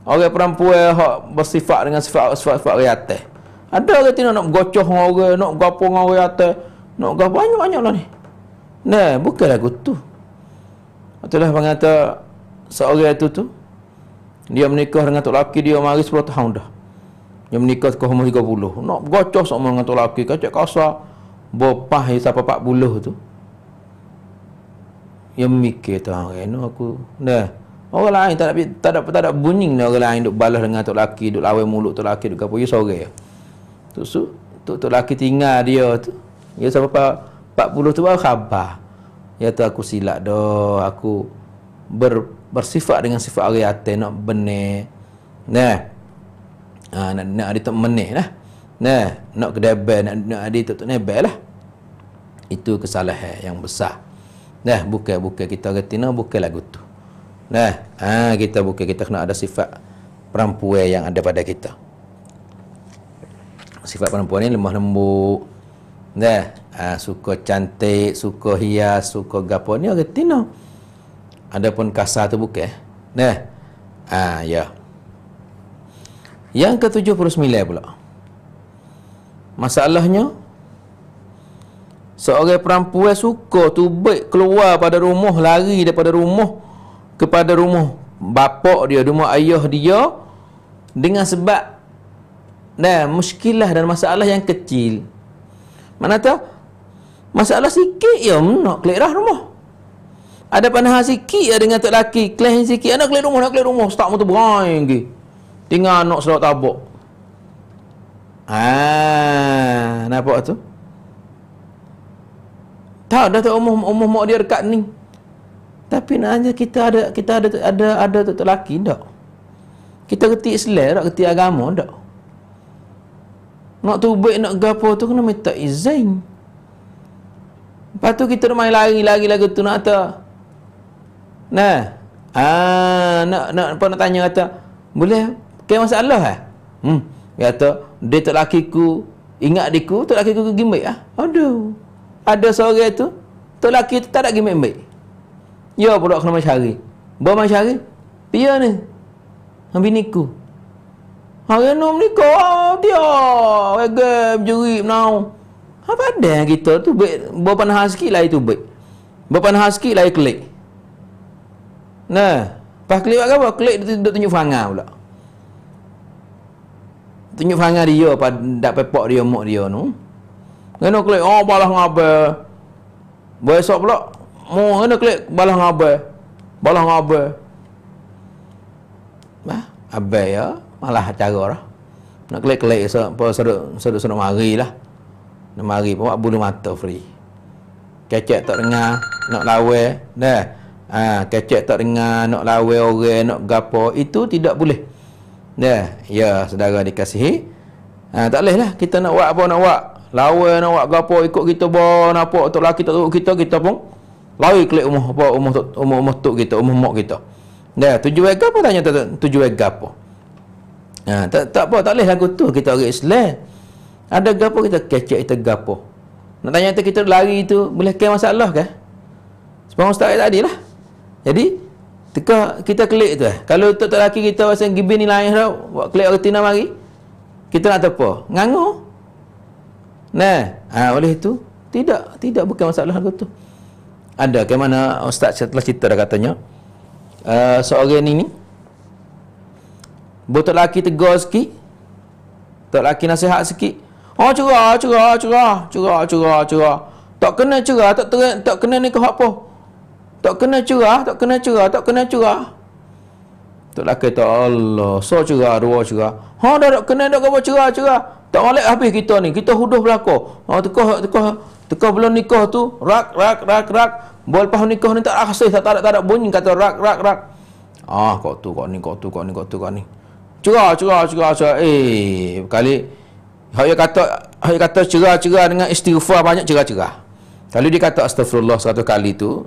Orang perempuan yang bersifat dengan sifat-sifat orang atas Ada orang tidak nak gocoh dengan orang Nak gapung dengan orang Nak gapung banyak-banyak lah ni Nah, bukanlah kutu Itulah mengata seorang itu tu dia menikah dengan tok laki dia mari 10 tahun dah. Dia menikah ke umur 30. Nak gocoh sama dengan tok laki kacak kasar. Bopah dia sampai 40 tu. Yang mikir tu orang no, aku. Nah. Orang lain tak ada tak ada tak ada bunyi ni orang lain duk balas dengan tok laki, duk lawan mulut tok laki duk gapo dia sore. Ya. Tu su tok tok laki tinggal dia tu. Dia sampai 40 tu baru khabar. Iaitu ya aku silap dah Aku ber, bersifat dengan sifat orang atas Nak benih Nah ha, nak, nak ada tak menih lah Nah Nak kedai Nak, nak ada tak tak nebel lah Itu kesalahan yang besar Nah buka buka kita retina buka lagu tu Nah ha, Kita buka kita kena ada sifat Perempuan yang ada pada kita Sifat perempuan ni lemah lembut Nah uh, suka cantik, suka hias, suka gapo ni orang tino. Adapun kasar tu bukan. Eh? Nah. Ah ya. Yang ke-79 pula. Masalahnya seorang perempuan suka tu baik keluar pada rumah lari daripada rumah kepada rumah bapak dia, rumah ayah dia dengan sebab dan nah, muskilah dan masalah yang kecil. Mana tahu Masalah sikit je hmm, nak kelik dah rumah. Ada panah sikit ya dengan tok laki, kelih sikit anak kelik rumah, nak kelik rumah, start motor berai ke. Tinggal anak selok tabak. Ha, nampak tu? Tahu ada tu umum umum mak dia dekat ni. Tapi nak aja kita ada kita ada ada ada tok laki dak? Kita ketik Islam dak, ketik agama dak? Nak tubik nak gapo tu kena minta izin. Lepas tu kita main lari lagi lagu tu nak kata. Nah. Ah, nak nak apa nak tanya kata, boleh ke masalah eh? Hmm. Dia kata, dia tak laki ku ingat diku, tak laki ku gimik ah. Aduh. Ada seorang tu, tak laki tu tak ada gimik-gimik. Ya pula kena mencari. Buat mencari. Dia ni. Ambil niku. Hari ni menikah. Dia. Regal. Menjerit. Menang. Menang. Apa ada yang kita tu Berapa nahan sikit lah itu baik Berapa nahan sikit lah klik Nah Lepas klik buat apa? Klik dia duduk tunjuk fanga pula Tunjuk fanga dia pada pepok dia Mok dia tu Kena klik Oh balas ngabe Besok pula Mau oh, kena klik Balas ngabe Balas ngabe Bah Abai ya Malah cara lah Nak klik-klik Seduk-seduk mari lah nak mari bawa bulu mata free. Kecek tak dengar, nak lawe, dah. Ha, kecek tak dengar, nak lawe orang, nak gapo, itu tidak boleh. Dah. Ya, saudara dikasihi. Ha, tak boleh lah kita nak buat apa nak buat. Lawe nak buat gapo ikut kita ba, nampak tok laki tok kita kita pun lari kelik rumah apa rumah tok rumah rumah tok kita, rumah mak kita. Dah, tujuh ega apa tanya tu tujuh ega apa? Ha, tak tak apa, tak boleh lagu tu kita orang Islam. Ada gapo kita kecek kita gapo. Nak tanya kita, kita lari itu boleh ke masalah ke? Sebab ustaz tadi lah. Jadi teka kita klik tu eh. Kalau tok tok laki kita pasal gibin ni lain tau, buat klik retina mari. Kita nak apa? Nganggu. Nah, ha, oleh itu tidak tidak bukan masalah aku tu. Ada ke mana ustaz setelah cerita dah katanya uh, seorang ni ni botol laki tegur sikit. Tok laki nasihat sikit. Oh cerah, cerah, cerah, cerah, cerah, cerah. Tak kena cerah, tak ter, tak kena ni ke apa? Tak kena cerah, tak kena cerah, tak kena cerah. Tok lelaki tu Allah, so cerah, dua cerah. Ha dah tak kena dak apa cerah, cerah. Tak boleh habis kita ni. Kita huduh belako. Ha tekah tekah tekah belum nikah tu, rak rak rak rak. Bol pas nikah ni tak aksi, tak ada tak ada bunyi kata rak rak rak. Ah, kau tu, kau ni, kau tu, kau ni, kau tu, kau ni. Cerah, cerah, cerah, cerah. Eh, kali Hak dia kata hak dia kata cerah-cerah dengan istighfar banyak cerah-cerah. Kalau dia kata astagfirullah 100 kali tu,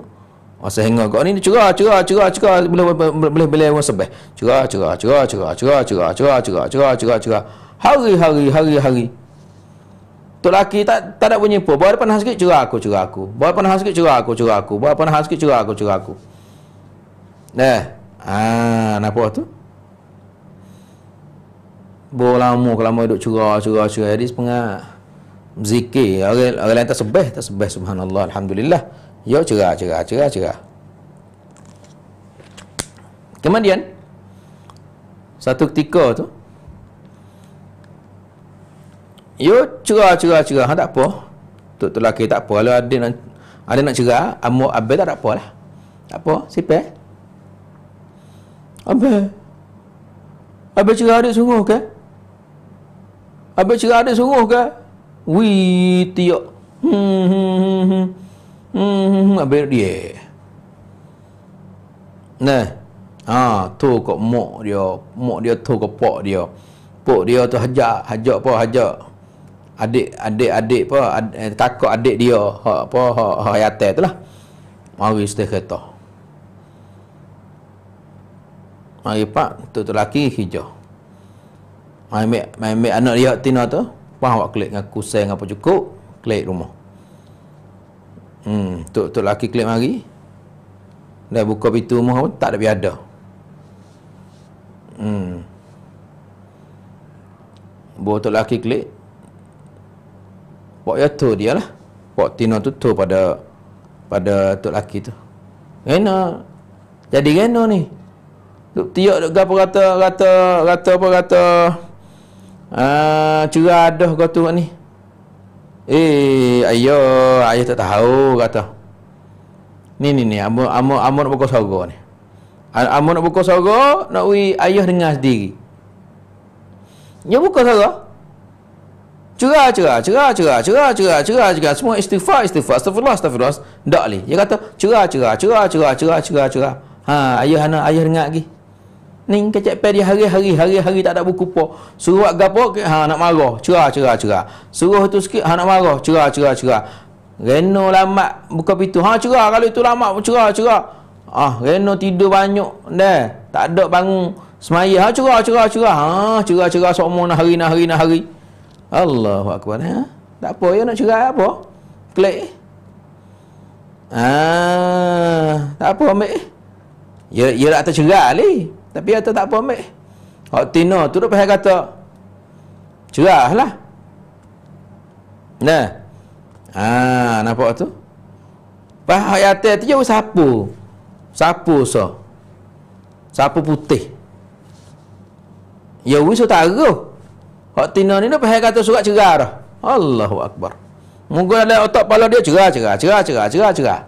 masa hingga kau ni cerah-cerah-cerah-cerah boleh boleh boleh orang sebeh. Cerah-cerah-cerah-cerah-cerah-cerah-cerah-cerah-cerah. Hari-hari hari-hari. Tok laki tak tak ada bunyi apa. Bawa depan sikit cerah aku cerah aku. Bawa depan sikit cerah aku cerah aku. Bawa depan sikit cerah aku cerah aku. Nah. Ah, apa tu? berlama mau duduk cerah cerah cerah jadi sepengah zikir orang, orang lain tak sebeh tak sebeh subhanallah alhamdulillah yo cerah cerah cerah cerah kemudian satu ketika tu yo cerah cerah cerah ha, tak apa tu tu laki tak apa kalau ada nak ada nak cerah amu abel tak, tak apa lah tak apa sipeh abel abel cerah ada sungguh ke okay? Habis cerah ada suruh ke? Wih, tiok. Hmm hmm, hmm, hmm, hmm, hmm. Hmm, habis dia. Nah. Ha, tu kok mok dia. Mok dia tu kok pok dia. Pok dia tu hajak. Hajak apa, hajak. Adik, adik, adik apa. kakak eh, adik dia. Ha, apa, ha, ha, hayat tu lah. Mari setiap kereta. Mari pak, tu lelaki hijau. Mai ambil, mai ambil anak dia tina tu. Pah awak klik dengan kusai ngapa cukup, klik rumah. Hmm, tok tok laki klik mari. Dah buka pintu rumah pun tak ada biada. Hmm. Buat tok laki klik. pok ya tu dia lah. pok tina tu tu pada pada tok laki tu. Rena. Jadi rena ni. Tiap gapo kata kata kata apa kata. rata Ah, cura aduh kau tu ni Eh ayo, Ayah tak tahu kata Ni ni ni Amu, amu, amu nak buka sorga ni ah, Amu nak buka sorga Nak ui ayah dengar sendiri Dia buka sorga Cura cura cura cura cura cura cura cura Semua istighfar istighfar Astaghfirullah astaghfirullah Tak boleh Dia kata cura cura cura cura cura cura cura Ha, ayah anak ayah dengar lagi. Ni kecek peri hari-hari hari-hari tak ada buku po. Suruh buat gapo? Ha nak marah, cerah cerah cerah. Suruh tu sikit, ha nak marah, cerah cerah cerah. Reno lama buka pintu. Ha cerah kalau itu lama cerah cerah. Ah ha, Reno tidur banyak dah. Tak ada bangun semaya. Ha cerah cerah cerah. Ha cerah cerah semua nak hari nak hari nak hari. Allahuakbar. Ha? Tak apa ya nak cerah apa? Klik. Ah, tak apa ambil. Ya ya tak tercerah ni. Tapi kata tak apa ambil. Hak tina tu dia kata curah lah. Nah. Ha, nampak tu? Pas hak yatir tu jauh sapu. Sapu so. Sapu putih. Ya wis tak ago. Hak tina ni dia pasal kata surat cerah dah. Allahu akbar. Mungkin ada otak kepala dia cerah cerah cerah cerah cerah cerah.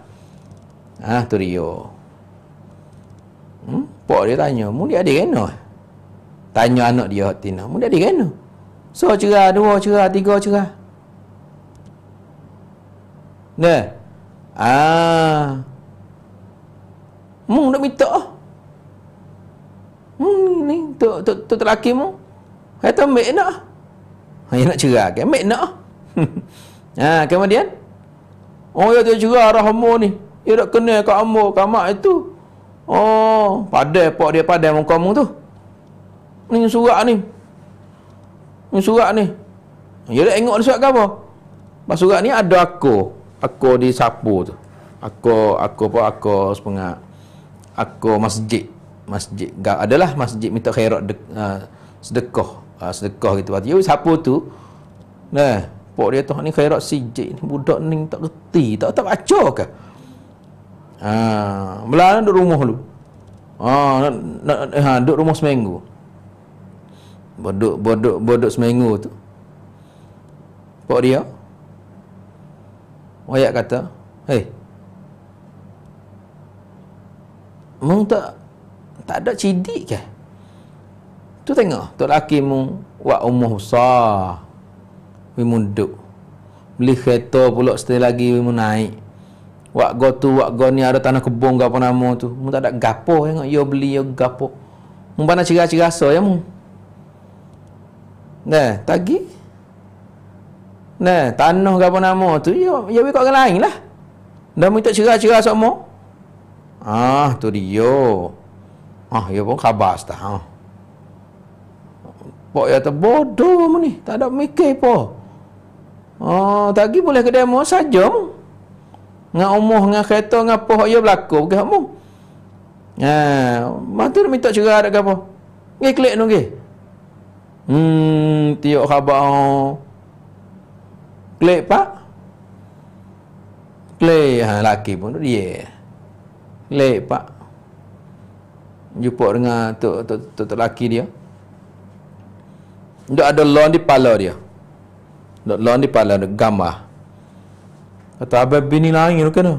Ah ha, tu dia. Hmm? Pak dia tanya, mu dia ada kena? Tanya anak dia hak tina, mu dia ada kena? So cerah, dua cerah, tiga cerah. Nah. Ah. Mu nak minta oh. Hmm, ni tu tu tu lelaki mu. Hai tu nak. Hai nak cerah ke? Ambil nak. ha, [laughs] ha kemudian Oh ya tu cerah rahmu ni. Ya tak kenal kat amur kat mak itu. Oh, padah pok dia padah muka mu tu. Ni surat ni. Ni surat ni. Ya dah tengok surat ke apa? Pas surat ni ada aku. Aku di sapu tu. Aku aku apa aku sepengak. Aku masjid. Masjid gak adalah masjid minta khairat de, uh, sedekah. Uh, sedekah gitu. Ya sapu tu. Nah, pok dia tu ni khairat sijil ni budak ni tak reti, tak tak baca ke? Ha, belah duduk rumah dulu. Ha, ha, duduk rumah seminggu. Bodok bodok bodok seminggu tu. Pak dia. Wayak kata, "Hei. Mung tak tak ada cidik ke?" Tu tengok, tu laki mu wa umuh besar. Wi munduk. Beli kereta pula setel lagi wi naik. Wak go tu, wak go ni ada tanah kebun ke apa nama tu. Mu tak ada gapo yang yo beli yo gapo. Mu pandai cerah-cerah so ya mu. Nah, tagi. Nah, tanah ke apa nama tu, yo yo wek orang lain lah. Dan mu tak cerah-cerah so mu. Ah, tu dia. Ah, yo pun khabar astah. Ah. Pok ya tu bodoh mu ni, tak ada mikir apa. Oh, tagi boleh ke demo saja mu. Dengan umuh, dengan kereta, dengan poh, ia ya berlaku. Bukan kamu. Ha, Mata dia minta cerah ada apa. Ini klik ni. Hmm, tiuk khabar. Klik pak. Klik. Ha, laki pun dia. Yeah. Klik pak. Jumpa dengan tu, tu, tu, tu, tu laki dia. Dia ada lawan di pala dia. Dia ada lawan di pala dia. Gambar. Kata Abel bini lain tu kena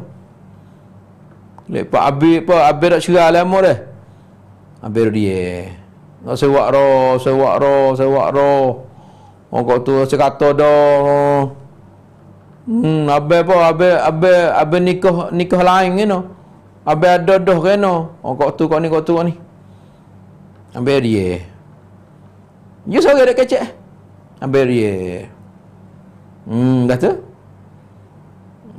Lepas Abel apa Abel nak cerai lama dah Abel dia Nak sewak roh Sewak roh Sewak roh Orang kau tu Saya kata dah Hmm Abel apa Abel Abel Abel nikah Nikah lain kena Abel ada dah kena Orang kau tu kau ni kau tu kau ni Abel dia Dia seorang dia kecek Abel dia Hmm Dah tu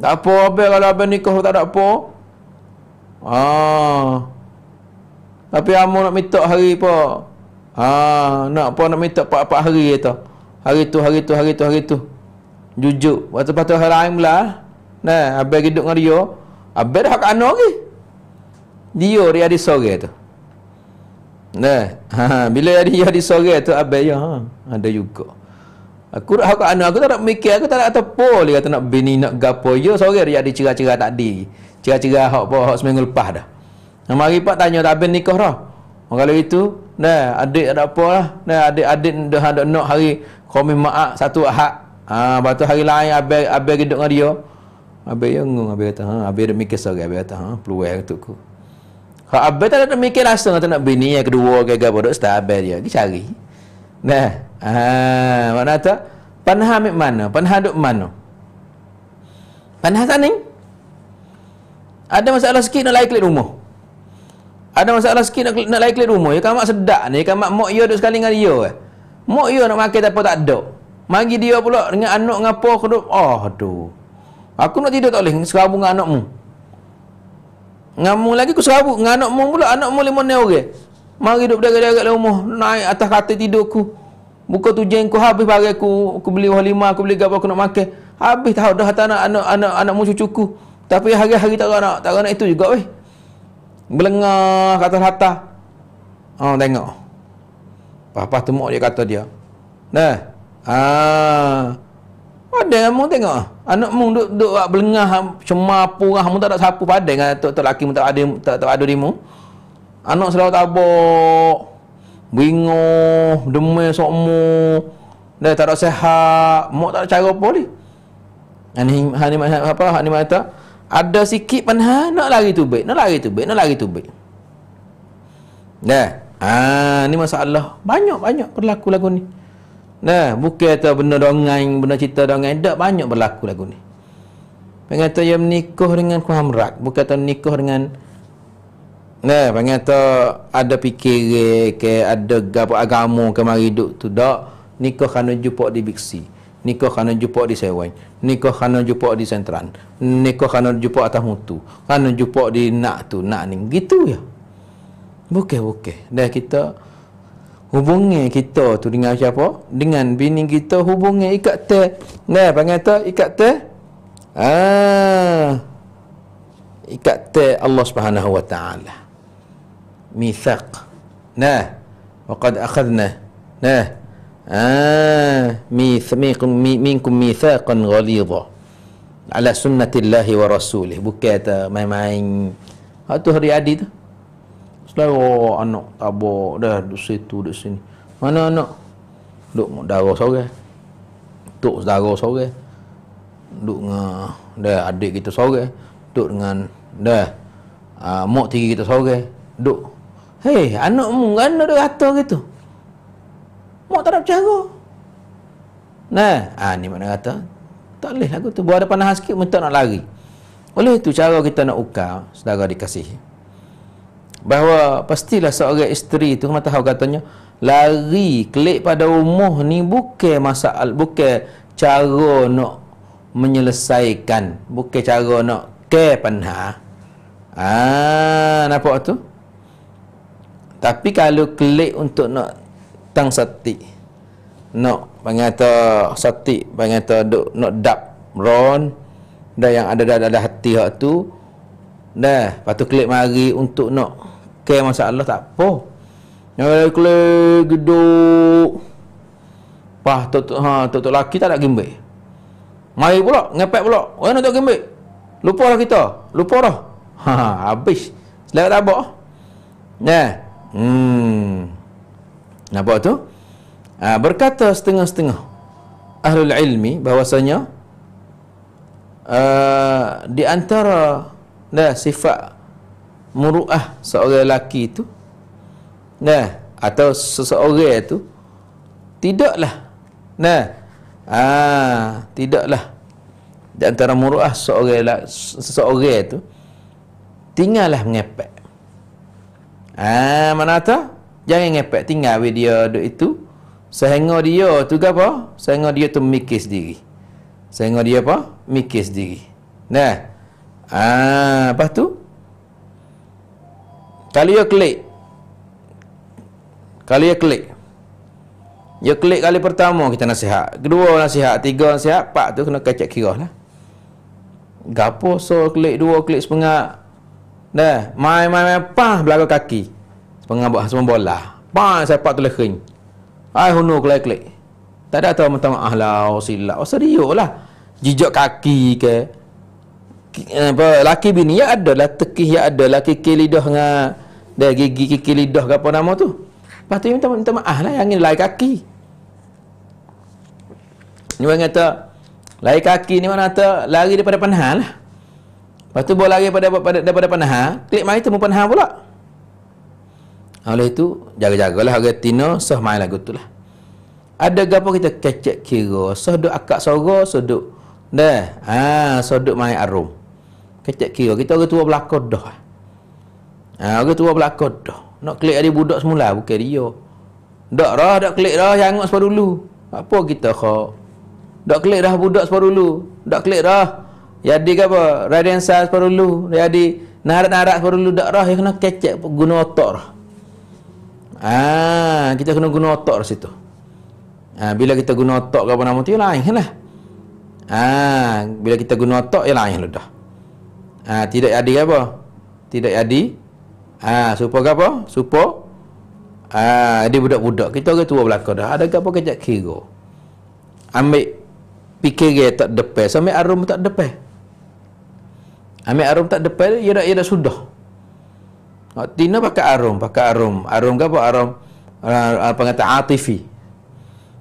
tak apa abang kalau abang nikah tak ada apa. Ha. Tapi amun nak minta hari apa? Ha, nak apa nak minta empat-empat hari itu. Hari tu, hari tu, hari tu, hari tu. Jujur. Waktu-waktu hari lain pula. Nah, abang hidup dengan dia. Abang dah hak lagi. Dia dia ada di sore tu. Nah, [laughs] ha, bila dia ada di sore tu abang ya. Ha, ada juga. Aku ah, tak aku anak aku tak nak mikir aku tak nak tepo dia kata nak bini nak gapo ya sore dia di cerai-cerai tadi. Cerai-cerai hak apa hak seminggu lepas dah. Nah mari pak tanya tak ben nikah dah. Oh, kalau itu nah adik ada apa lah. Nah adik-adik dah ada nak hari kami maak satu ahad. Ha ah, batu hari lain abel abel gedok dengan dia. Abel ya ngung abel kata ha abel dah mikir sore abel kata ha peluang untuk ku. Ha abel tak ada mikir langsung nak bini yang kedua ke gapo dok star abel dia. Dia cari. Nah Ha, ah, makna tak? Panah ambil mana? Panah duduk mana? Panah sana Ada masalah sikit nak lari kelip rumah. Ada masalah sikit nak, nak lari kelip rumah. Ya kan mak sedak ni. Ya kan mak mak ya duduk sekali dengan dia. Eh. Mak ya nak makan apa tak ada. Mari dia pula dengan anak dengan apa. Aku duduk. Oh, tu, Aku nak tidur tak boleh. Serabu dengan anakmu. Ngamu lagi aku serabu. Dengan anakmu pula. Anakmu lima ni orang. Mari duduk berdagak-dagak rumah. Naik atas katil tidurku. aku. Muka tujuan ku habis barang ku, ku beli walimah, aku beli gapo aku nak makan. Habis tahu dah hatta anak anak anak, mu cucu Tapi hari-hari tak nak, tak nak itu juga weh. Belengah kata hatta. Ha oh, tengok. Papa temuk dia kata dia. Nah. Ha. Ada yang lah mu tengok. Anak mu duk duk buat belengah cuma purah mu tak ada siapa pada dengan tok-tok laki mu tak ada tak, ada di Anak selalu tabok. Bingung, demen sokmu. Dah tak ada sehat, mak tak ada cara apa ni. Ani hani apa hani mata ada sikit pan nak lari tu baik nak lari tu baik nak lari tu baik dah ha ni masalah banyak banyak berlaku lagu ni dah bukan kata benda dongeng benda cerita dongeng dak banyak berlaku lagu ni pengata yang nikah dengan kuhamrak bukan kata nikah dengan Nah, panggil tu ada fikir ke ada gapo agama ke mari duk tu dak. Nikah kana jumpa di biksi. Nikah kana jumpa di sewai. Nikah kana jumpa di sentran. Nikah kana jumpa atas mutu. Kana jumpa di nak tu, nak ni. Gitu ya. Bukan, bukan. Dah kita hubungi kita tu dengan siapa? Dengan bini kita hubungi ikat teh. Nah, panggil tu ikat teh. Ah. Ikat teh Allah Subhanahu Wa Taala mithaq nah waqad akhadna nah ah mithmikum mi, minkum mithaqan ghalidha ala sunnatillahi wa rasulih bukan main-main hak tu hari adi tu selalu oh, anak tabak dah duduk situ duduk sini mana anak duduk mudara seorang tok saudara seorang duduk dengan dah adik kita seorang duduk dengan dah uh, mak tiga kita seorang duduk Hei, anak mu kan ada kata gitu. Mak tak ada percaya. Nah, ha, ni mana kata? Tak boleh lah tu. Buat ada panahan sikit, mentok nak lari. Oleh itu, cara kita nak ukar, saudara dikasih. Bahawa pastilah seorang isteri itu, kena tahu katanya, lari, klik pada umuh ni bukan masalah, bukan cara nak menyelesaikan. Bukan cara nak ke panah. Ah, ha, nampak tu? Tapi kalau klik untuk nak tang satik. Nak mengata satik, mengata dok, nak dap ron dan yang ada dalam dalam hati hak tu. Dah, patu klik mari untuk nak ke masalah tak apa. Yang ada klik geduk. Pah tok ha tok tok laki tak ada gimbe, Mari pula, ngepek pula. Orang oh, nak tok gimbe, Lupa lah kita. Lupa dah. [laughs] Ha, ha habis. Selak tak apa. Nah. Yeah. Hmm. Nampak tu? Ha, berkata setengah-setengah ahlul ilmi bahawasanya uh, di antara nah, sifat muruah seorang lelaki itu nah atau seseorang itu tidaklah nah ah tidaklah di antara muruah seorang seseorang itu tinggallah mengepek Ah, mana tu? Jangan ngepek tinggal we dia duk itu. Sehingga dia tu apa? Sehingga dia tu mikir sendiri. Sehingga dia apa? Mikir sendiri. Nah. Ah, apa tu? Kalau dia klik. Kalau dia klik. Dia klik kali pertama kita nasihat. Kedua nasihat, tiga nasihat, empat tu kena kacak kira lah. Gapo so klik dua klik sepengak Dah, main main mai pah belakang kaki. Pengang buat semua bola. Pah sepak terlekhing. Ai hunu kelai kelai. Tak ada tahu minta maaf lah, silap. Oh, lah. Jijak kaki ke. Eh, apa, laki bini ya ada lah, tekih ya ada lah, kiki lidah dengan dia gigi kiki lidah ke apa nama tu. Lepas tu minta, minta maaf lah, yang ini kaki. Ni orang kata, lai kaki ni mana kata, lari daripada panah Lepas tu bawa lari pada, pada, daripada panah Klik mari temu panah pula ha, Oleh itu Jaga-jagalah orang tina Soh mai lagu tu lah Ada gapa kita kecek kira Soh duk akak soro Soh duk Dah ha, Soh duk main arum Kecek kira Kita orang tua belakang dah ha, Orang tua belakang dah Nak klik ada budak semula Bukan dia Dak dah dak klik dah Jangan sepa dulu Apa kita kau Dak klik dah budak sepa dulu Dak klik dah jadi ya, ke apa? Raden Sars perlu Jadi ya, Narat-narat perlu Dak rah, Dia ya kena kecek Guna otak Ah, Kita kena guna otak di situ ha, Bila kita guna otak Apa nama tu lain kan? Ah, Bila kita guna otak Ya lain sudah. Lah ah, ha, Tidak jadi apa? Tidak jadi Ah, supo apa? Supo. Ah, Jadi budak-budak Kita orang tua belakang dah Ada apa kecek kira Ambil pikir dia tak depan sampai arum tak depan Ambil arum tak depan ia dah ia dah sudah. Tina pakai arum, pakai arum. Arum ke apa? Arum ah, apa kata atifi.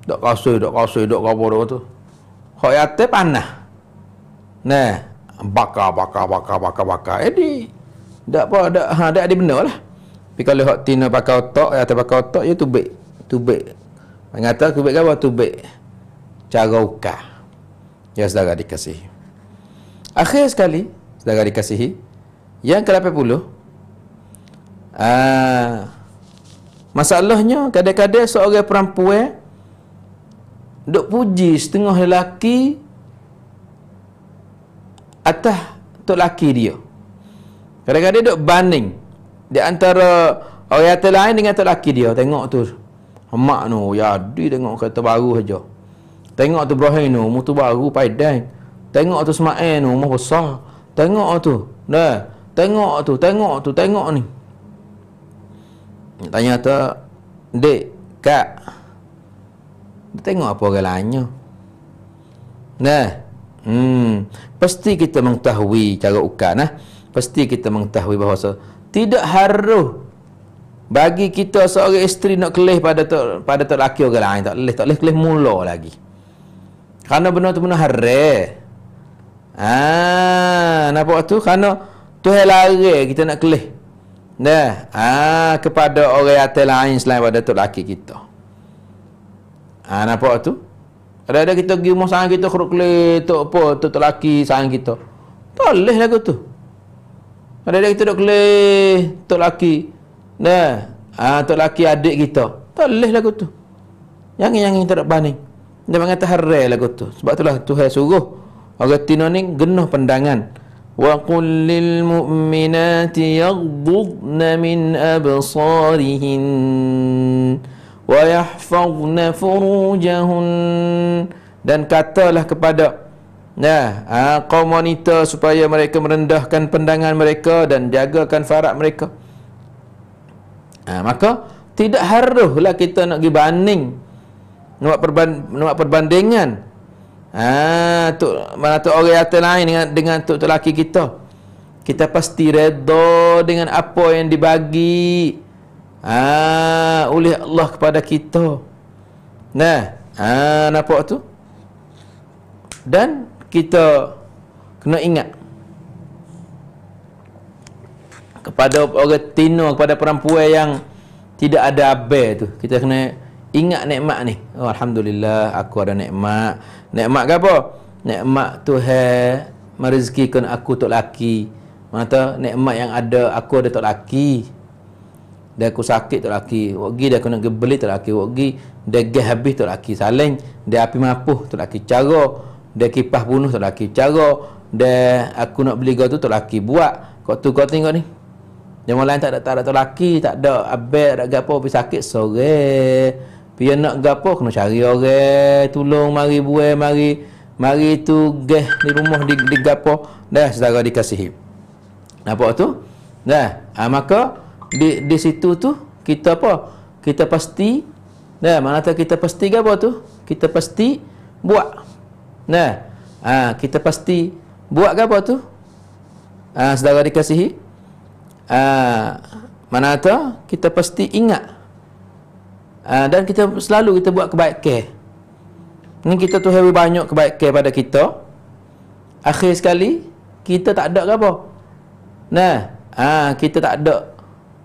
Dok kaso, dok kaso, dok kapo dok tu. Hok yate panah. Nah, bakar bakar bakar bakar bakar. Jadi eh, dak apa ada ha dak benda lah. Tapi kalau hok tina pakai otak, ya tak pakai otak ya tubek. Tubek. Mengata tubek apa? Tubek. Cara uka. Ya saudara dikasih. Akhir sekali, Sedangkan dikasihi Yang ke-80 uh, ah, Masalahnya kadang-kadang seorang perempuan Duk puji setengah lelaki Atas untuk lelaki dia Kadang-kadang duk banding Di antara orang kata lain dengan untuk lelaki dia Tengok tu Mak ni, ya dia tengok kereta baru saja Tengok tu Ibrahim ni, umur tu baru, paidan Tengok tu Semain ni, umur besar Tengok tu. Dah. Tengok tu, tengok tu, tengok ni. Tanya tu, "Dek, kak. Dia tengok apa galanya. Nah. Hmm. Pasti kita mengetahui cara ukan nah. Pasti kita mengetahui bahawa tidak harus bagi kita seorang isteri nak kelih pada tu, pada tu lelaki orang lain tak leh tak leh kelih mula lagi. Karena benar tu benar haram. Ah, nampak tu kerana Tuhan lari kita nak kelih. Nah, ah kepada orang atas lain selain pada tu laki kita. Ah nampak tu? Ada-ada kita pergi rumah sang kita kerok kelih lah tu apa tu tu laki sang kita. Tolih lagu tu. Ada-ada kita dok kelih tu laki. Nah, ah tu laki adik kita. Tolih lagu tu. Yang yang kita dak banding. Dia mengatakan harai lagu tu. Sebab itulah Tuhan suruh Azatina ni genuh pendangan wa qul lil mu'minati yaghdudna min absarihin wa yahfazna furujahun dan katalah kepada nah ya, ha, kaum wanita supaya mereka merendahkan pandangan mereka dan jagakan farak mereka ha, maka tidak haruslah kita nak pergi banding nak perbandingan Ha tu mana tu orang harta lain dengan dengan tu lelaki kita. Kita pasti redha dengan apa yang dibagi ha oleh Allah kepada kita. Nah, ha nampak tu? Dan kita kena ingat kepada orang tino kepada perempuan yang tidak ada abai tu kita kena ingat nikmat ni oh, alhamdulillah aku ada nikmat Nikmat ke apa? Nikmat Tuhan merizkikan aku untuk laki. Mata nikmat yang ada aku ada untuk laki. Dia aku sakit untuk laki. Wagi dia kena gebeli untuk laki. Wagi dia gas habis untuk laki. Saling dia api mampuh untuk laki. Cara dia kipas bunuh untuk laki. Cara dia aku nak beli gua tu untuk laki. Buat. Kau tu kau tengok ni. Yang lain tak ada tak ada laki, tak ada abel, tak ada apa, pergi sakit sore. Pian nak gapo kena cari orang tolong mari buai mari mari tu geh di rumah di, di gapo dah saudara dikasihi. Nampak tu? Dah. Ha, maka di di situ tu kita apa? Kita pasti dah mana tahu kita pasti gapo tu? Kita pasti buat. Nah. Ha, ah, kita pasti buat gapo tu? Ah ha, saudara dikasihi. Ah ha, mana tahu kita pasti ingat Ah, dan kita selalu kita buat kebaik care ni kita tu hari banyak kebaik care pada kita akhir sekali kita tak ada ke apa nah ha, kita tak ada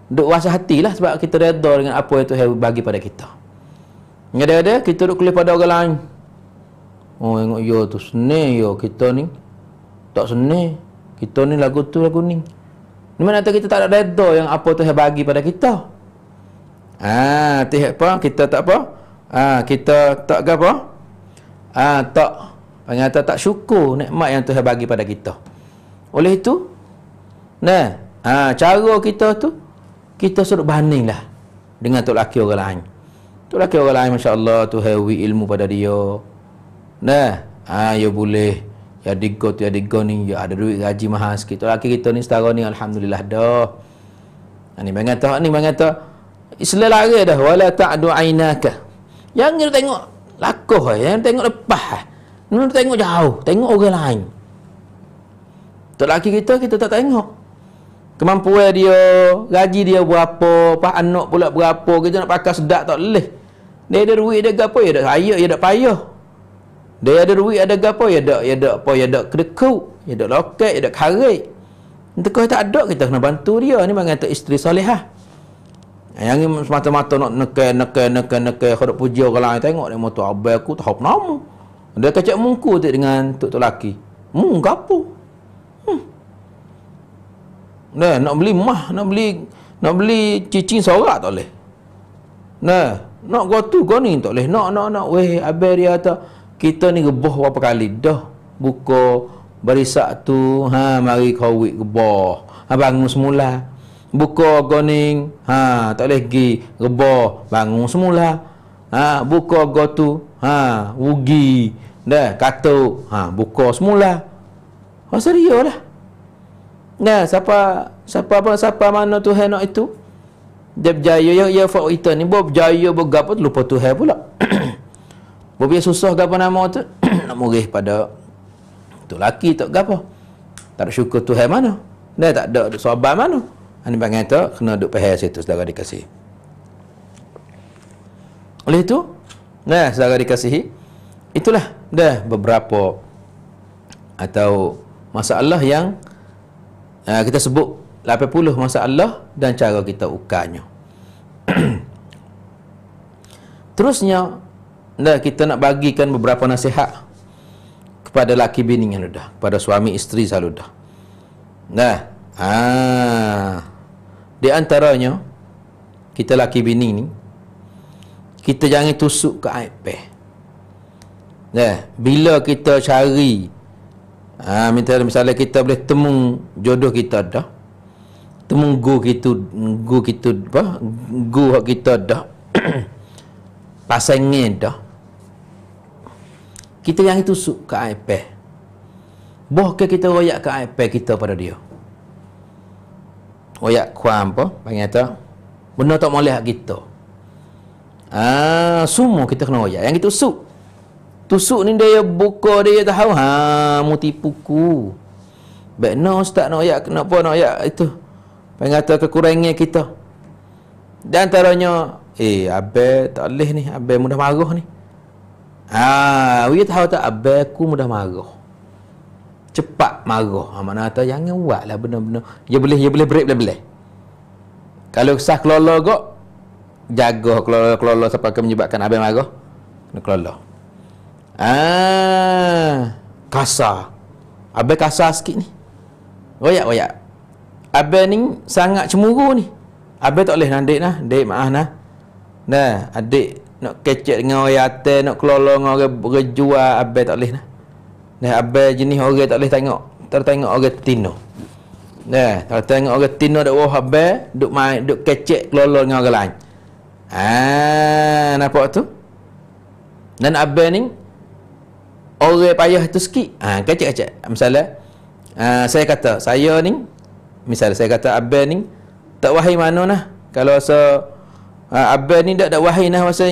duk rasa lah sebab kita reda dengan apa yang Tuhan bagi pada kita. Ngada ada ada kita duk kulit pada orang lain. Oh tengok yo tu seni yo kita ni. Tak seni. Kita ni lagu tu lagu ni. Di mana kita tak ada reda yang apa Tuhan bagi pada kita? ha, tihat apa kita tak apa ha, kita tak apa ha, tak panggil tak syukur nikmat yang Tuhan bagi pada kita oleh itu nah ha, cara kita tu kita suruh banding lah dengan tu laki orang lain tu laki orang lain Masya Allah tu hewi ilmu pada dia nah ha, ya boleh ya digo tu ya digo ni ya ada duit gaji mahal sikit tu laki kita ni setara ni Alhamdulillah dah ha, ni bangat tak ni bangat tak selelara dah wala ta'du ainaka Yang kita tengok lakuh eh. Yang tengok lepas jangan eh. tengok jauh tengok orang lain untuk lelaki kita kita tak tengok kemampuan dia gaji dia berapa pak anak pula berapa kita nak pakai sedap tak boleh ya ya dia ada duit ada ya apa ya tak saya ya tak payah dia ada duit ada apa ya tak ya tak apa ya tak kedekuk ya tak loket ya tak karik untuk kau tak ada kita kena bantu dia ni bagaimana isteri solehah yang ini semata-mata nak neke neke neke neke, Kau nak puji orang lain tengok. Dia motor abai aku tak apa nama. Dia kacak mungku tu dengan tok tok lelaki. Mung apa? Hmm. Nah, nak beli mah, nak beli nak beli cicing sorak tak boleh. Nah, nak go tu go ni tak boleh. Nak nak nak weh abai dia kata kita ni geboh berapa kali dah buka barisak tu ha mari covid geboh. Abang semula. Buka goning, ha tak boleh pergi reba bangun semula. Ha buka gotu, ha rugi. Dah katuk, ha buka semula. Oh seriolah. Nah, siapa siapa apa siapa mana tu nak itu? Dia berjaya yang ia ya, fa itu ni bob berjaya tu lupa tu hai pula. [coughs] bob dia susah gapo nama tu [coughs] nak murih pada tu laki tak gapo. Tak syukur tu hai mana? Dah tak ada sebab mana? Hanif bang kata kena duduk pahal situ saudara dikasihi. Oleh itu, nah saudara dikasihi, itulah dah beberapa atau masalah yang uh, kita sebut 80 masalah dan cara kita ukarnya. [clears throat] Terusnya, dah kita nak bagikan beberapa nasihat kepada laki bini yang sudah, kepada suami isteri saludah. Nah, ah. Di antaranya Kita laki bini ni Kita jangan tusuk ke aib peh yeah. Bila kita cari ha, minta, Misalnya kita boleh temung jodoh kita dah Temung go kita Go kita apa Go kita dah [clears throat] Pasangnya dah kita yang itu suka iPad. Bahkan kita royak ke iPad kita pada dia. Wayak kuam apa? Panggil tu. Benda tak boleh kita. Lah ah, semua kita kena wayak. Yang kita usuk. Tusuk ni dia buka dia tahu. Ha, mu tipuku. Baik, no ustaz nak wayak. Kenapa nak wayak itu? Panggil tu kekurangan kita. Dan antaranya, eh, abel tak boleh ni. Abel mudah marah ni. Ah, ha, tahu tak? Abel ku mudah marah cepat marah. Ha, mana kata jangan lah benar-benar. Dia ya boleh dia ya boleh break belah boleh. Kalau sah kelola kok jaga kelola kelola sampai akan menyebabkan abang marah. Kena kelola. Ah, kasar. Abang kasar sikit ni. Royak-royak. Abang ni sangat cemburu ni. Abang tak boleh nandik lah, nah, dek maaf nah. Nah, adik nak kecek dengan orang atas, nak kelola dengan orang berjual, abang tak boleh nah. Nah, abai jenis orang tak boleh tengok. Tertengok orang tino. Nah, kalau tengok orang tino dak wah abai, duk main duk kecek kelolol dengan orang lain. Ah, nampak tu? Dan abai ni orang payah tu sikit. Ah, ha, kecek-kecek. Misalnya, uh, saya kata, saya ni misal saya kata abai ni tak wahai mana nah. Kalau rasa uh, ah, abai ni dak dak wahai nah masa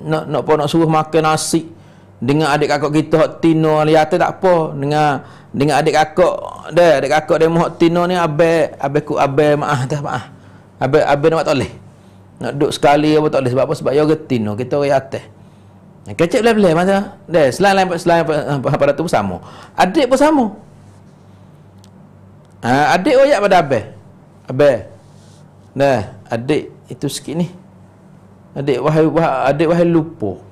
nak nak pun nak suruh makan nasi dengan adik kakak kita hak tino aliata tak apa dengan dengan adik kakak dia adik kakak dia mohok tino ni abai abai ku abai maaf dah maaf abai abai nak tak ah. nak duduk sekali apa tak sebab apa sebab yo getino kita orang atas kecil boleh boleh masa dia selain lain selain pada tu sama adik pun sama ha, adik oyak pada abai abai nah adik itu sikit ni adik wahai adik wahai lupa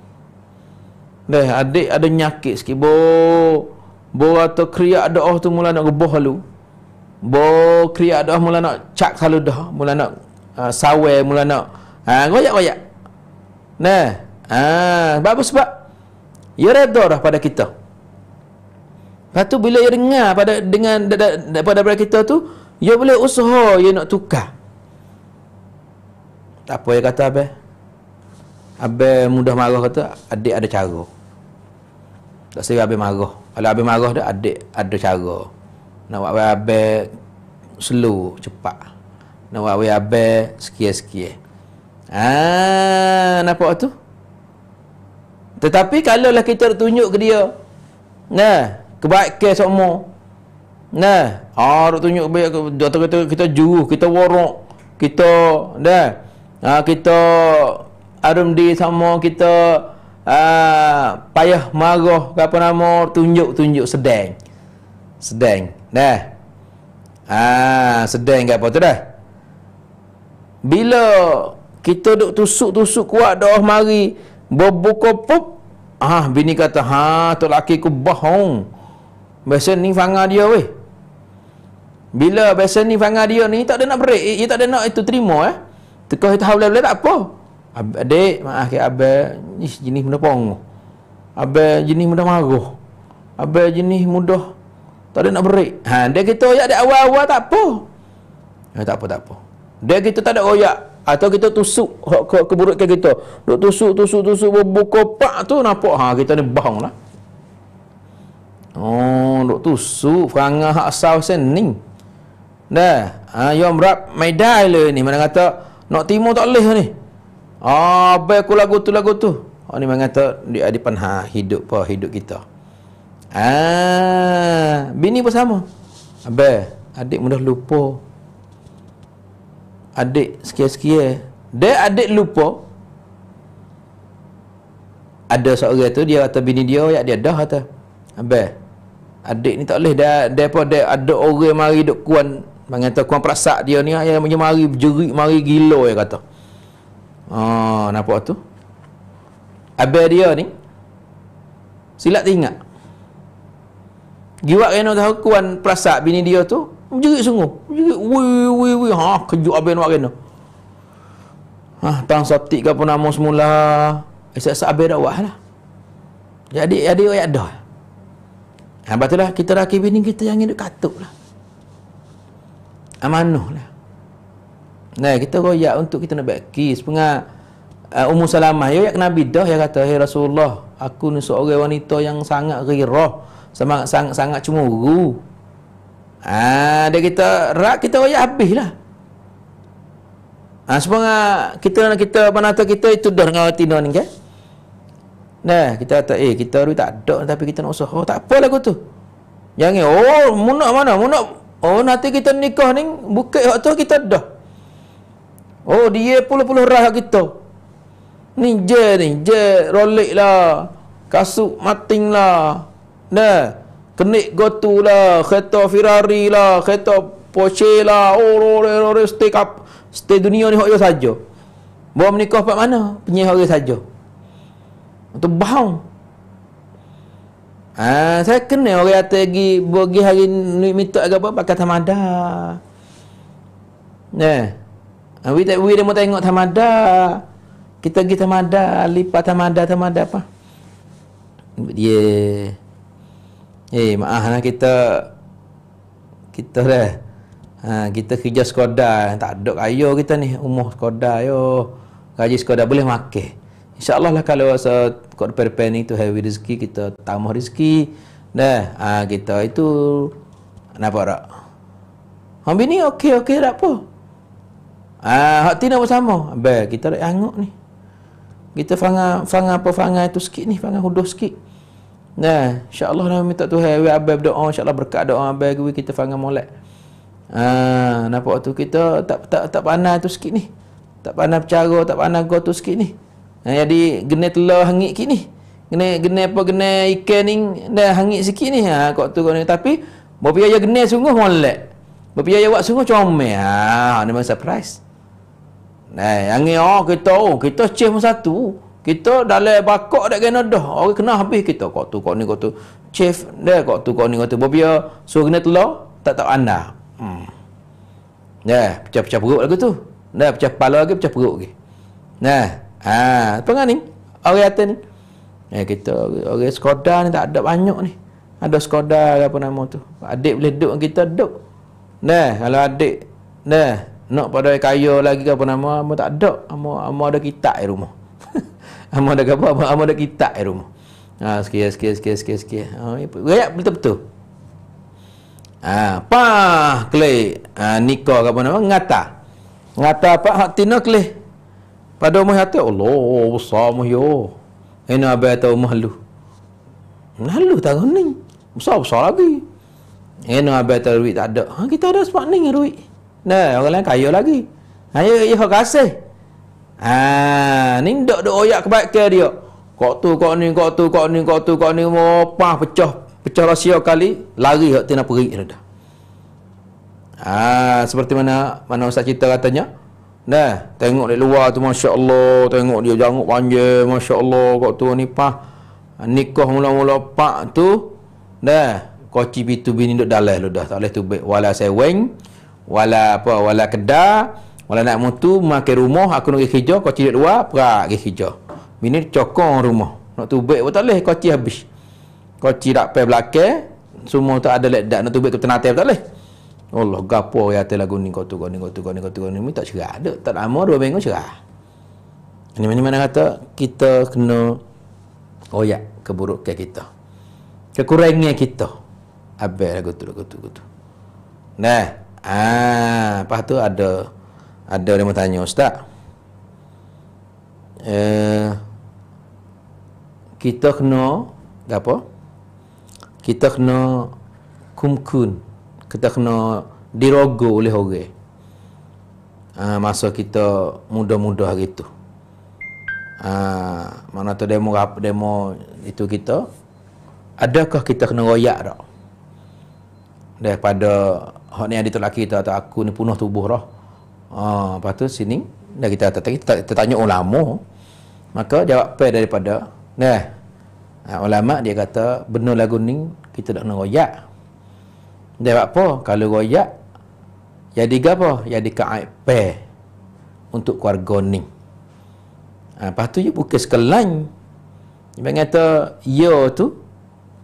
Dah adik ada nyakit sikit. Bo bo atau kriak doah tu mula nak geboh lalu. Bo kriak doah mula nak cak kalau dah, mula nak uh, ah, sawer, mula nak ha ah, goyak-goyak. Nah, ha sebab apa sebab? Ya redha dah pada kita. Lepas tu bila dia ya dengar pada dengan daripada pada kita tu, dia ya boleh usaha dia ya nak tukar. Tak apa dia kata abang. Abang mudah marah kata, adik ada cara. Tak sering habis marah. Kalau habis marah dia ada ada cara. Nak buat habis slow, cepat. Nak buat habis sikit-sikit. Ah, ha, nampak tu? Tetapi kalau lah kita tunjuk ke dia. Nah, kebaikan semua. Nah, ha nak tunjuk baik kita kita kita juruh, kita warok, kita dah. Ha, kita arum di sama kita Ah, payah marah ke apa nama tunjuk-tunjuk sedang. Sedang. Dah. Ah, sedang ke apa tu dah. Bila kita duk tusuk-tusuk kuat dah mari berbuka pup. Ah, bini kata, "Ha, tu laki ku bohong." Biasa ni fanga dia weh. Bila biasa ni fanga dia ni tak ada nak break, dia tak ada nak itu terima eh. Tukar itu hal boleh tak apa. Adik maaf ke abang ish jenis benda pong. Abang jenis benda maruh. Abang jenis mudah tak ada nak berik. Ha dia kita oyak dia awal-awal tak apa. Ha, tak apa tak apa. Dia kita tak ada oyak atau kita tusuk hak ke, keburukan kita. Duk tusuk tusuk tusuk buka pak tu nampak ha kita ni bohong lah. Oh, duk tusuk perangai hak asal sening. Dah. Ha yo merap medai le ni mana kata nak timur tak leh ni. Apa ah, aku lagu tu lagu tu. Oh ni mengata di hadapan ha hidup apa hidup kita. Ah bini pun sama. Abe adik mudah lupa. Adik sekian-sekian. Dia adik lupa. Ada seorang tu dia kata bini dia ya dia dah kata. Abe adik ni tak boleh dia dia apa dia ada orang mari duk kuan mengata kuan perasak dia ni yang mari berjerit mari gila dia kata. Oh, nampak tu? Abel dia ni silap teringat. Giwak kena tahu kuan perasaan bini dia tu menjerit sungguh. Menjerit wui wui wui ha kejut abel nak kena. Ha tang saptik ke pun nama semula. Esak-esak abel dah wahlah. Jadi ada ayat dah. Ha, lah kita laki bini kita yang hidup katuk lah. Amanuh lah. Nah, kita royak untuk kita nak bagi sepengah uh, Ummu Salamah. Ya, ya Nabi dah ya kata, "Hai hey Rasulullah, aku ni seorang wanita yang sangat gairah, sangat sangat sangat cemburu." Ah, dia kita rak kita royak habislah. Ah, sepengah kita nak kita panata kita itu dah dengan tino ni kan. Nah, kita kata, "Eh, kita ni tak ada tapi kita nak usaha." Oh, tak apalah aku tu. Jangan, "Oh, munak mana? Munak Oh, nanti kita nikah ni, bukit waktu kita dah. Oh dia puluh-puluh rah kita Ni je ni je rolik lah Kasuk mating lah Nah Kenik gotu lah Kereta Ferrari lah Kereta Porsche lah Oh rore rore stay kap Stay dunia ni hok je saja. Bawa menikah pak mana Penyih hok je saja. Itu bahang Ha, saya kena orang kata pergi Bagi hari ni minta agak apa Pakai tamadah Nah Ha, we tak we mau tengok tamada. Kita pergi tamada, lipat tamada, tamada apa? Dia yeah. Eh, maaf lah kita kita dah. Ha, kita kerja skoda, tak ada kaya kita ni umur skoda yo. Gaji skoda boleh makan. InsyaAllah lah kalau rasa kod perpen itu heavy rezeki, kita tamah rezeki. Dah, ha, kita itu nampak tak? Hambi ni okey-okey tak apa. Ah, hak tina bersama. Baik, kita nak angok ni. Kita fanga fanga apa fanga itu sikit ni, fanga hudus sikit. Nah, insya-Allah nama minta Tuhan, we abai berdoa, insya-Allah berkat doa abai gue kita fanga molek. Ah, nampak waktu kita tak tak tak panah itu sikit ni. Tak panah bercara, tak panah go tu sikit ni. Ah, nah, jadi genet telur hangit sikit ni. genet gene apa genet ikan ni dah hangit sikit ni. Ha kok tu kok ni tapi ayah genet sungguh molek. ayah buat sungguh comel. Ha ni memang surprise. Nah, yang ni oh, kita oh, kita chief satu. Kita dalam bakok dak kena dah. Orang kena habis kita kok tu kok ni kok tu. chef. dia kok tu kok ni kok tu. Bobia suruh kena telur tak tahu anda. Hmm. Nah, pecah-pecah perut lagu tu. Nah, pecah kepala lagi, pecah perut lagi. Nah, ha, pengen kan ni. Orang atas ni. Eh kita orang Skoda ni tak ada banyak ni. Ada Skoda apa nama tu. Adik boleh duduk kita duduk. Nah, kalau adik nah nak pada kaya lagi ke apa nama amo tak ada amo amo ada kitab di rumah [laughs] amo ada apa amo ada kitab di rumah ha sekia sekia sekia sekia sekia ha ya betul betul ha pa kle ha, nikah apa nama ngata ngata apa hak tina kle pada umur hati Allah besar umur yo ini abai tahu umur lu lalu tahun ni besar-besar lagi ini abai tahu duit tak ada ha, kita ada sebab ni duit Nah, orang lain kaya lagi. Ayo ha, ya, ia ya, hok kasih. Ha, ni dok dok oyak kebaikan dia. Kok tu kok ni kok tu kok ni kok tu kok ni opah pecah pecah rahsia kali lari hok tina perik dia dah. Ha, seperti mana mana ustaz cerita katanya. Nah, tengok di luar tu masya-Allah, tengok dia janguk panjang masya-Allah kok tu ni pah. Nikah mula-mula pak tu. Nah, koci pitu bini dok dalah lu dah. Tak boleh tu wala saya weng wala apa wala kedah wala nak mutu makan rumah aku nak kerja kau cirit dua perak pergi kerja bini cokong rumah nak tubik pun tak boleh kau cirit habis kau cirit pe belakang semua tak ada ledak nak tubik ke tenatif tak boleh Allah gapo ya te lagu ni kau tu kau ni kau tu kau ni kau tu kau ni tak cerah ada tak lama dua minggu cerah ini mana mana kata kita kena oyak oh, keburukan kita kekurangan kita abel lagu tu lagu tu lagu tu nah Ah, lepas tu ada ada yang bertanya, ustaz. Eh kita kena apa? Kita kena kumkun. Kita kena dirogo oleh orang. Ah, masa kita muda-muda hari itu. Ah, mana tu demo demo itu kita? Adakah kita kena royak tak? Daripada hak ni ada tu laki atau aku ni punah tubuh roh Ha, lepas tu sini dah kita tak kita tertanya ulama. Maka jawab pair daripada nah. Ha, ulama dia kata benar lagu ni kita nak royak. Dia buat apa? Kalau royak jadi ya apa? Jadi ya ke aib pair untuk keluarga ni. Ha, lepas tu dia bukan sekelan. Dia kata ya tu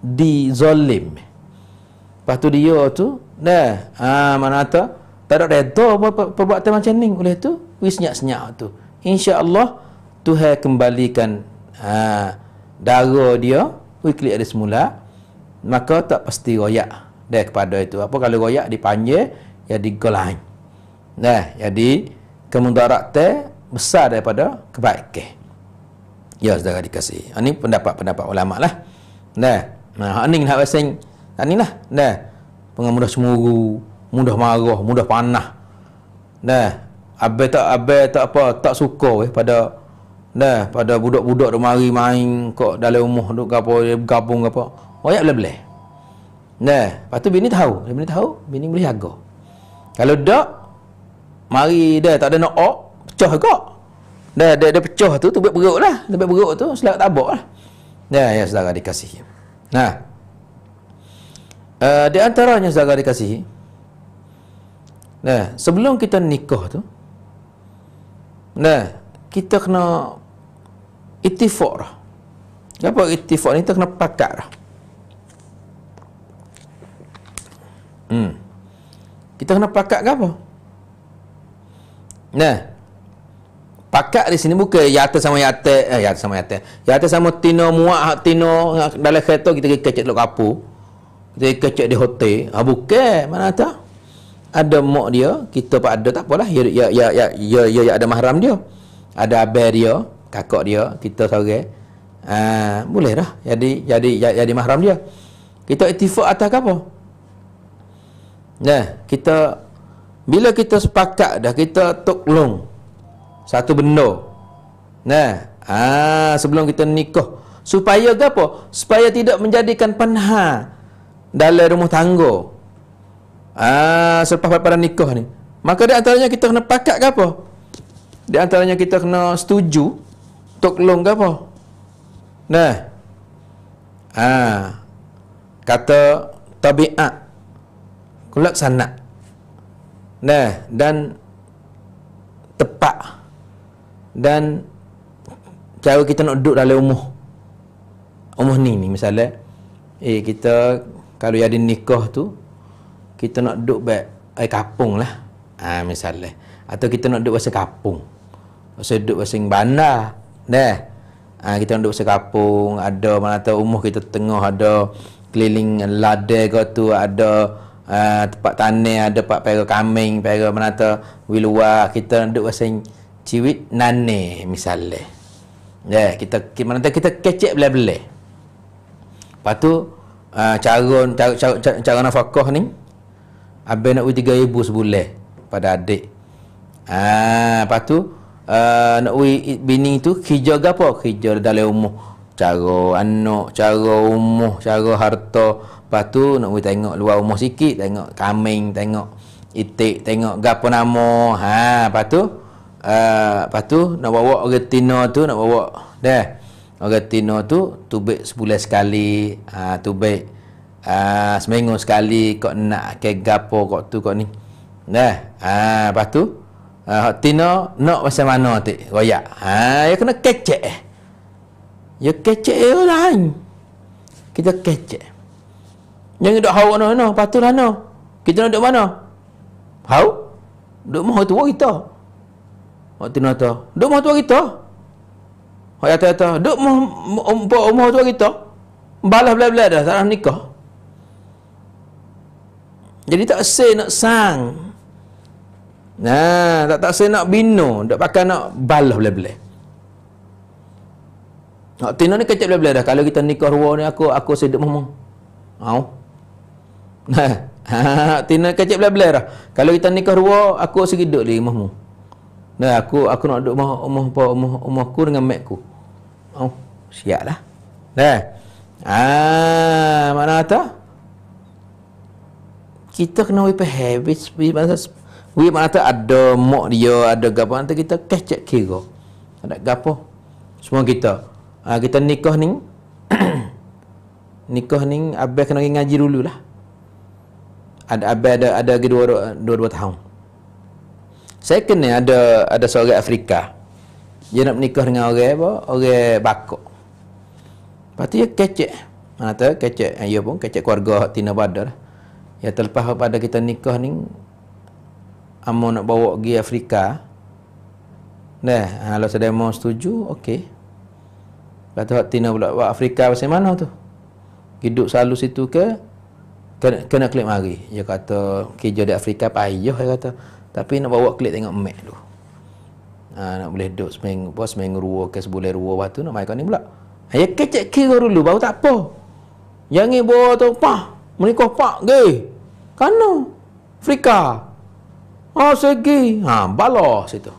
dizolim. Lepas tu dia tu Dah. Ha, mana tu? Tak ada redha apa perbuatan macam ni oleh tu. Wis senyap-senyap tu. Insya-Allah Tuhan kembalikan ha, darah dia wis klik ada semula. Maka tak pasti royak dah kepada itu. Apa kalau royak dipanjer ya digolain. Nah, jadi kemudaratan besar daripada kebaikan. Ya, saudara dikasih. Ini ah, pendapat-pendapat ulama lah. Nah, nah, ini nak basing. Nah, ini lah. Nah, Pengen mudah semuru Mudah marah Mudah panah Nah Abel tak abel tak apa Tak suka eh, pada Nah Pada budak-budak tu mari main Kok dalam rumah duk apa Gabung apa Wayak boleh-boleh Nah Lepas tu bini tahu Bini tahu Bini boleh jaga Kalau tak Mari dah tak ada nak ok Pecah kok Dah dia, dia pecah tu Tu buat beruk lah Tu buat beruk tu Selat tabak lah Nah ya saudara dikasih Nah Eh, di antaranya saudara dikasih. Nah, sebelum kita nikah tu. Nah, kita kena itifak. lah. Apa ittifaq ni? Kita kena pakat lah. Hmm. Kita kena pakat ke apa? Nah. Pakat di sini bukan yata sama yata, eh yata sama yata. Yata sama tino muak hak tino dalam kereta kita kecek lok kapur. Kita kecek di hotel. Ha bukan, mana tak? Ada mak dia, kita pun ada tak apalah. Ya ya ya ya ya, ya, ya ada mahram dia. Ada abah dia, kakak dia, kita seorang. Ah, ha, boleh dah. Jadi jadi jadi, ya, jadi mahram dia. Kita ittifaq atas apa? Nah, kita bila kita sepakat dah kita tuklung satu benda. Nah, ah sebelum kita nikah supaya apa? Supaya tidak menjadikan penha dalam rumah tangga ah selepas pada nikah ni maka di antaranya kita kena pakat ke apa di antaranya kita kena setuju tok long ke apa nah ah kata tabiat kulak sanak nah dan tepat dan cara kita nak duduk dalam rumah rumah ni ni misalnya eh kita kalau ada nikah tu kita nak duduk baik air kapung lah ha, misalnya atau kita nak duduk bahasa kapung bahasa duduk bahasa bandar dah ha, kita nak duduk bahasa kapung ada mana tahu umur kita tengah ada keliling lada ke tu ada uh, tempat tanah ada pak pera kambing pera mana tahu wi kita nak duduk bahasa ciwit nane misalnya dah kita mana tahu kita kecek belah-belah lepas tu uh, cara, cara, cara, cara nafkah ni Habis nak pergi tiga ribu sebulan Pada adik Haa ah, Lepas tu uh, Nak pergi bini tu Kerja ke apa? Kerja dalam rumah Cara anak Cara rumah Cara harta Lepas tu nak pergi tengok luar rumah sikit Tengok kaming Tengok itik Tengok gapo nama Haa Lepas tu uh, Lepas tu Nak bawa retina tu Nak bawa Dah Orang tino tu tubik sebulan sekali, ah ha, uh, tubik ah ha, uh, seminggu sekali kok nak ke gapo kok tu kok ni. Nah, ah uh, lepas tu ah uh, tino nak no, macam mana tu? Royak. Ha uh, ya kena kecek. Eh. Ya kecek ya lain. Kita kecek. Yang duduk hau no no, lepas tu lah no. Kita nak duduk mana? Hau? Duduk mahu tu kita. Waktu tu nak tu. Duduk mahu tu kita. Hak kata kata duk mah umpa umur tua kita. Balas belah-belah dah tak nak nikah. Jadi tak sah nak sang. Nah, tak tak sah nak bina, tak pakai nak balas belah-belah. Nak tino ni kecil belah-belah dah. Kalau kita nikah ruwa ni aku aku sedek mah mah. Au. [laughs] Nah, tino kecil belah-belah dah. Kalau kita nikah ruwa, aku sedek di mah mah. Nah, aku aku nak duduk rumah rumah apa rumah rumah aku dengan mak aku. Oh, siaplah. Nah. Ah, mana kata? Kita kena we pay habits we masa we mana kata ada mak dia, ada gapo nanti kita kecek kira. Ada gapo? Semua kita. Ah, kita nikah ni [coughs] nikah ni abah kena pergi ngaji dululah. Ada abah ada ada 2 2 tahun. Saya ni ada ada seorang Afrika. Dia nak menikah dengan orang apa? Orang bakok. Lepas tu dia kecek. Mana tu kecek? Eh, ya pun kecek keluarga Tina Badar. Ya terlepas pada kita nikah ni amo nak bawa pergi Afrika. Nah, kalau sedai mau setuju, okey. Kata tu Tina pula buat Afrika pasal mana tu? Hidup selalu situ ke? Kena, kena klik mari. Dia kata, kerja di Afrika payah. Dia kata, tapi nak bawa klik tengok Mac tu. Ha, nak boleh duduk seminggu, apa, seminggu ruwa ke sebulan ruwa batu nak main kau ni pula. Ha, ya kecek kira dulu baru tak apa. Yang bawa tu pah. Menikah pak ke. Kano. Frika. Oh ah, segi. Ha balas itu.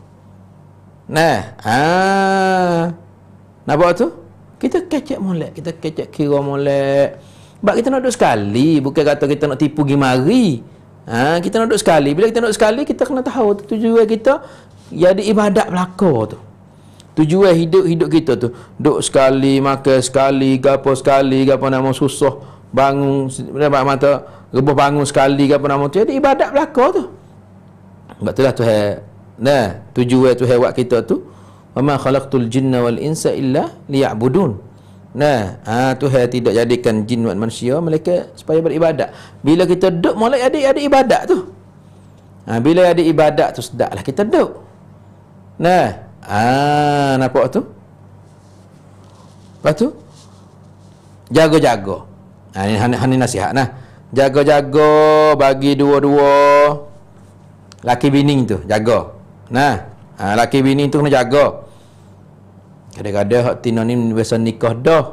Nah. Ha. Nak bawa tu? Kita kecek molek. Kita kecek kira molek. Sebab kita nak duduk sekali. Bukan kata kita nak tipu gimari. mari. Ha, kita nak duduk sekali. Bila kita nak duduk sekali, kita kena tahu tu, tujuan kita yang ada ibadat berlaku tu. Tujuan hidup-hidup kita tu. Duduk sekali, makan sekali, gapo sekali, gapo nama susah, bangun, lepas mata, rebuh bangun sekali, gapo nama tu. Jadi ibadat berlaku tu. Sebab tu lah tu. Nah, tujuan tu hewat kita tu. Wa ma khalaqtul jinna wal insa illa liya'budun. Nah, ha, Tuhan tidak jadikan jin dan manusia mereka supaya beribadat. Bila kita duduk mulai ada ada ibadat tu. Ha, bila ada ibadat tu sedaklah kita duduk. Nah, ha, nampak tu? Lepas tu? Jaga-jaga. Ha, ini, ini, ini nasihat nah. Jaga-jaga bagi dua-dua laki bini tu jaga. Nah, ha, laki bini tu kena jaga. Kadang-kadang hak tino ni biasa nikah dah.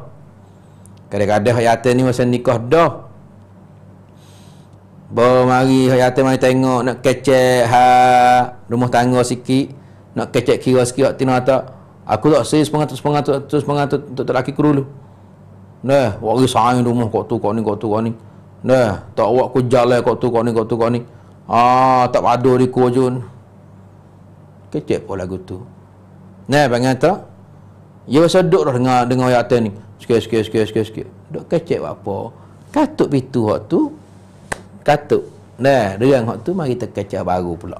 Kadang-kadang hak yatim ni biasa nikah dah. Ba mari hak yatim mari tengok nak kecek ha rumah tangga sikit, nak kecek kira sikit hak tino atak. Aku tak sis pengatur pengatur terus pengatur untuk terlaki kru dulu. Nah, wari sain rumah kok tu kok ni kok tu kok ni. Nah, tak awak ku jalan kok tu kok ni kok tu kok ni. Ah, tak padu di kujun. Kecek pula lagu tu. Nah, bagaimana? tak? Dia ya, biasa duduk dah dengar, dengar ayat ni. Sikit, sikit, sikit, sikit, sikit. Duduk kecek buat apa. Katuk pintu hak tu. Katuk. Nah, dia yang hak tu, mari kita kecek baru pula.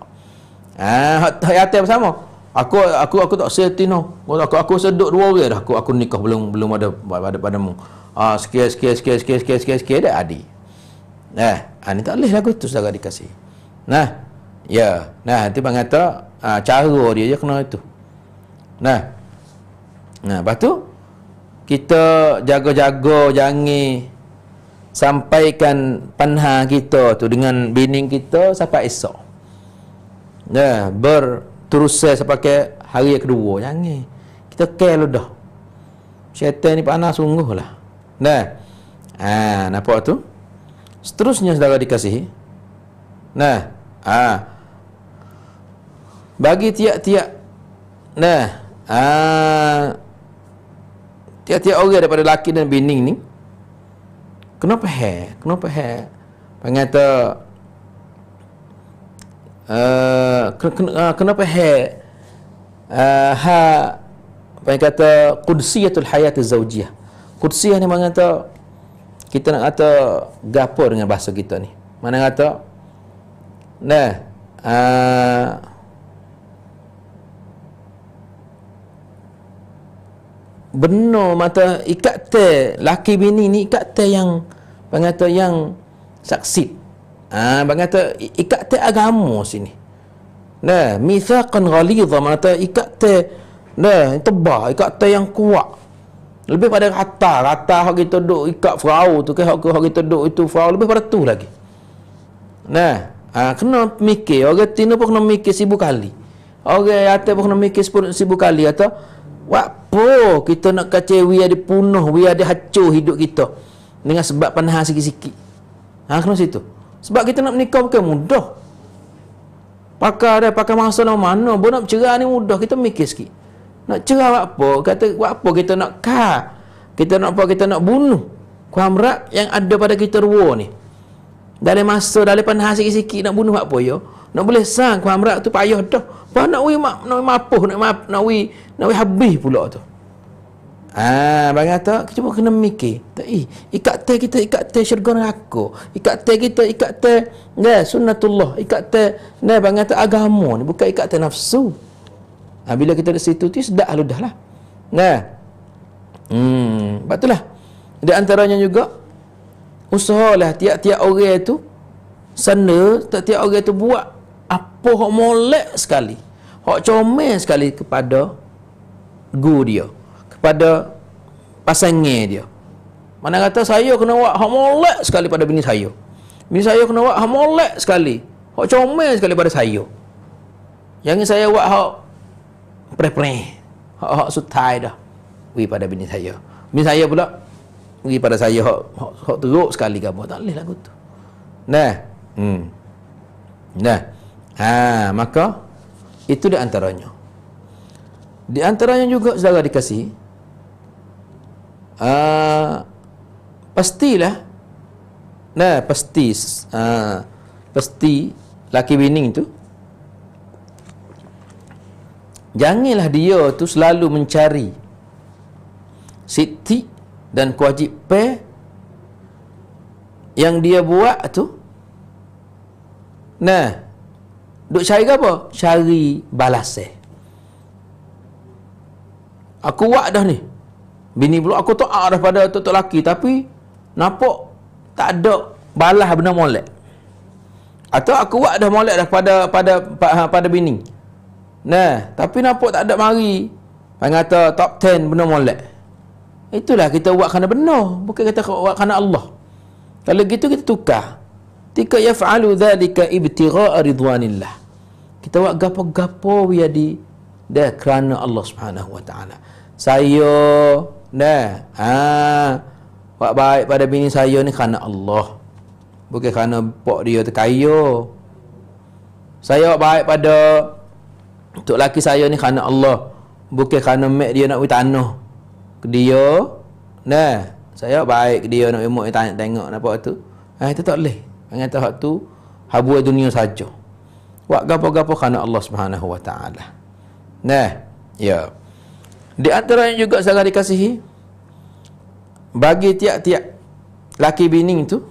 Ah, ha, hak ayat bersama. Aku, aku aku tak setino, Aku aku, aku seduk dua orang dah. Aku aku nikah belum belum ada pada padamu. Ah, ha, sikit, sikit, sikit, sikit, sikit, sikit, sikit, sikit, adi. Nah, ani ha, tak boleh aku tu saudara dikasih. Nah. Ya. Nah, nanti bang kata, ah, cara dia je kena itu. Nah, Nah, lepas tu kita jaga-jaga jangi sampaikan panha kita tu dengan bini kita sampai esok. Nah, berterusan sampai hari yang kedua jangi Kita care lu dah. Syaitan ni panas lah. Nah. Ah, nampak tu? Seterusnya saudara dikasihi. Nah, ah. Bagi tiap-tiap nah, ah Tiap-tiap orang daripada laki dan bini ni Kenapa hair? Kenapa hair? Pengata uh, uh, Kenapa hair? Uh, ha Pengata Kudsiyatul hayat zaujiyah Kudsiyah ni mengata Kita nak kata Gapur dengan bahasa kita ni Mana kata Nah uh, benar mata ikat teh laki bini ni ikat teh yang pengata yang saksit ah ha, pengata ikat teh agama sini nah mithaqan ghalidha mata ikat teh nah tebal ikat teh yang kuat lebih pada rata rata hak kita duk ikat farao tu ke hak kita duk itu farao lebih pada tu lagi nah ha, kena mikir orang tino pun kena mikir sibuk kali orang atas pun kena mikir sibuk kali atau apa kita nak kacau we ada punuh, we ada hancur hidup kita dengan sebab panah sikit-sikit. Ha kena situ. Sebab kita nak menikah bukan mudah. Pakar dia pakai masa lama mana, bu nak cerai ni mudah kita mikir sikit. Nak cerai apa? Kata apa kita nak kah, Kita nak apa? Kita nak bunuh kuamrak yang ada pada kita ruwa ni. Dari masa, dari panah sikit-sikit nak bunuh apa ya? Nak boleh sang ku amrak tu payah dah. Apa nak wi mak nak mapuh nak map nak wi nak wi habis pula tu. Ah, ha, bang kata kita pun kena mikir. Tak eh, ikat teh kita ikat teh syurga neraka. Ikat teh kita ikat teh ne sunnatullah, ikat teh ne bang kata agama ni bukan ikat teh nafsu. Ah bila kita di situ tu sedak ludah lah. Nah. Lah. Hmm, patulah. Di antaranya juga usahalah tiap-tiap orang tu sana tiap-tiap orang tu buat apa hak molek sekali hak comel sekali kepada guru dia kepada pasangnya dia mana kata saya kena buat hak molek sekali pada bini saya bini saya kena buat hak molek sekali hak comel sekali pada saya yang saya buat hak preh-preh hak-hak sutai dah wih pada bini saya bini saya pula bagi pada saya hok hok teruk sekali kamu tak boleh lagu tu. Nah. Hmm. Nah. Ha, maka itu di antaranya. Di antaranya juga saudara dikasih uh, pastilah nah pasti uh, pasti laki winning itu janganlah dia tu selalu mencari Siti dan kewajib pe yang dia buat tu nah duk cari apa cari balas eh aku buat dah ni bini pula aku tak ada ah pada tok laki tapi nampak tak ada balas benda molek atau aku buat dah molek dah pada pada pada, ha, pada bini nah tapi nampak tak ada mari pengata top 10 benda molek Itulah kita buat kerana benar, bukan kita buat kerana Allah. Kalau gitu kita tukar. Tika yaf'alu dhalika ibtigha'a ridwanillah. Kita buat gapo-gapo ya di dah kerana Allah Subhanahu wa taala. Saya nah, ha, buat baik pada bini saya ni kerana Allah. Bukan kerana pak dia terkaya. Saya buat baik pada untuk laki saya ni kerana Allah. Bukan kerana mak dia nak beri tanah dia nah saya baik ke dia nak ilmu tanya tengok apa tu eh itu tak boleh dengan tahap tu habu dunia saja buat gapo-gapo kerana Allah Subhanahu wa taala nah ya di antara yang juga sangat dikasihi bagi tiap-tiap laki bini tu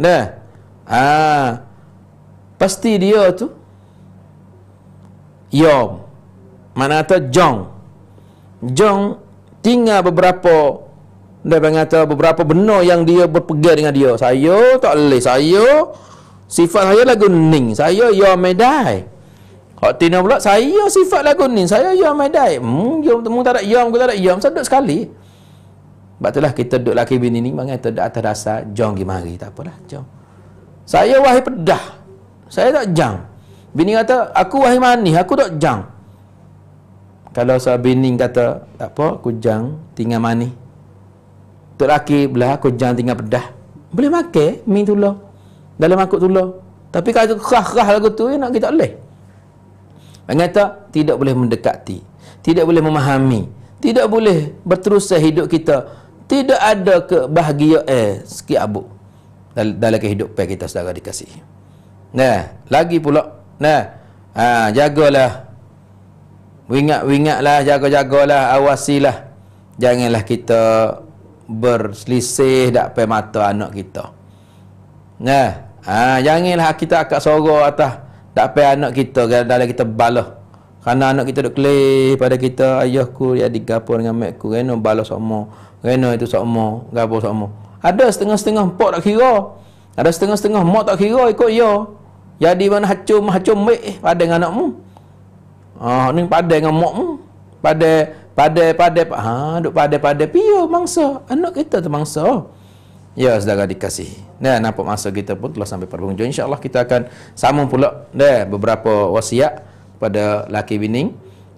nah ah pasti dia tu yom mana tu jong jong tinggal beberapa dia mengata beberapa benda yang dia berpegang dengan dia saya tak boleh saya sifat saya lagu ning saya ya medai kalau tina pula saya sifat lagu ning saya ya medai hmm, ya, mu tak ada ya aku tak ada ya saya duduk sekali sebab itulah kita duduk laki bini ni bangai kita duduk atas dasar jom pergi mari tak apalah jom saya wahai pedah saya tak jam bini kata aku wahai manis aku tak jam kalau seorang bini kata apa kujang tinggal mani. Tok laki belah kujang tinggal pedah. Boleh makan mi tulah. Dalam makut tulah. Tapi kalau kerah-kerah lagu tu ya, nak kita boleh. Mengata tidak boleh mendekati. Tidak boleh memahami. Tidak boleh berterusan hidup kita. Tidak ada kebahagiaan eh, sikit abuk dalam kehidupan kita saudara dikasih. Nah, lagi pula, nah, ha, jagalah Wingat-wingatlah, jaga awasi lah, Janganlah kita berselisih tak pay mata anak kita. Nah, ha, janganlah kita akak sorok atas tak pay anak kita dalam kita balah. Karena anak kita duk kelih pada kita, ayahku ya digapo dengan makku, reno balah sokmo. Reno itu sokmo, gapo sokmo. Ada setengah-setengah pok tak kira. Ada setengah-setengah mak tak kira ikut ya. Jadi mana hacum hacum mek pada dengan anakmu. Ah ni padai dengan mak mu. Padai padai padai ha duk padai padai piyo mangsa anak kita tu mangsa. Ya saudara dikasih. Nah nampak masa kita pun telah sampai pada insya-Allah kita akan sambung pula deh beberapa wasiat pada laki bining.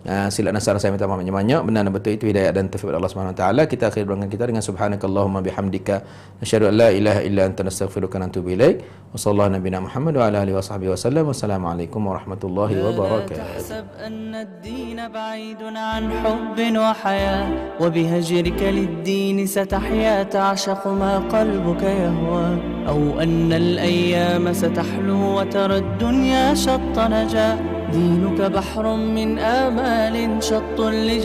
Uh, sila nasara saya minta maaf banyak-banyak benar betul itu hidayah dan taufik Allah Subhanahu Wa Taala kita akhiri perjumpaan kita dengan subhanakallahumma bihamdika asyhadu an la ilaha illa anta nastaghfiruka wa natubu ilaik wa sallallahu nabiyana Muhammad wa ala alihi washabbihi wasallam wassalamualaikum warahmatullahi wabarakatuh أن الدين بعيد عن حب وحياة وبهجرك للدين ستحيا تعشق ما قلبك يهوى أو أن الأيام ستحلو وترى الدنيا شط نجاه دينك بحر من آمال شط لجميع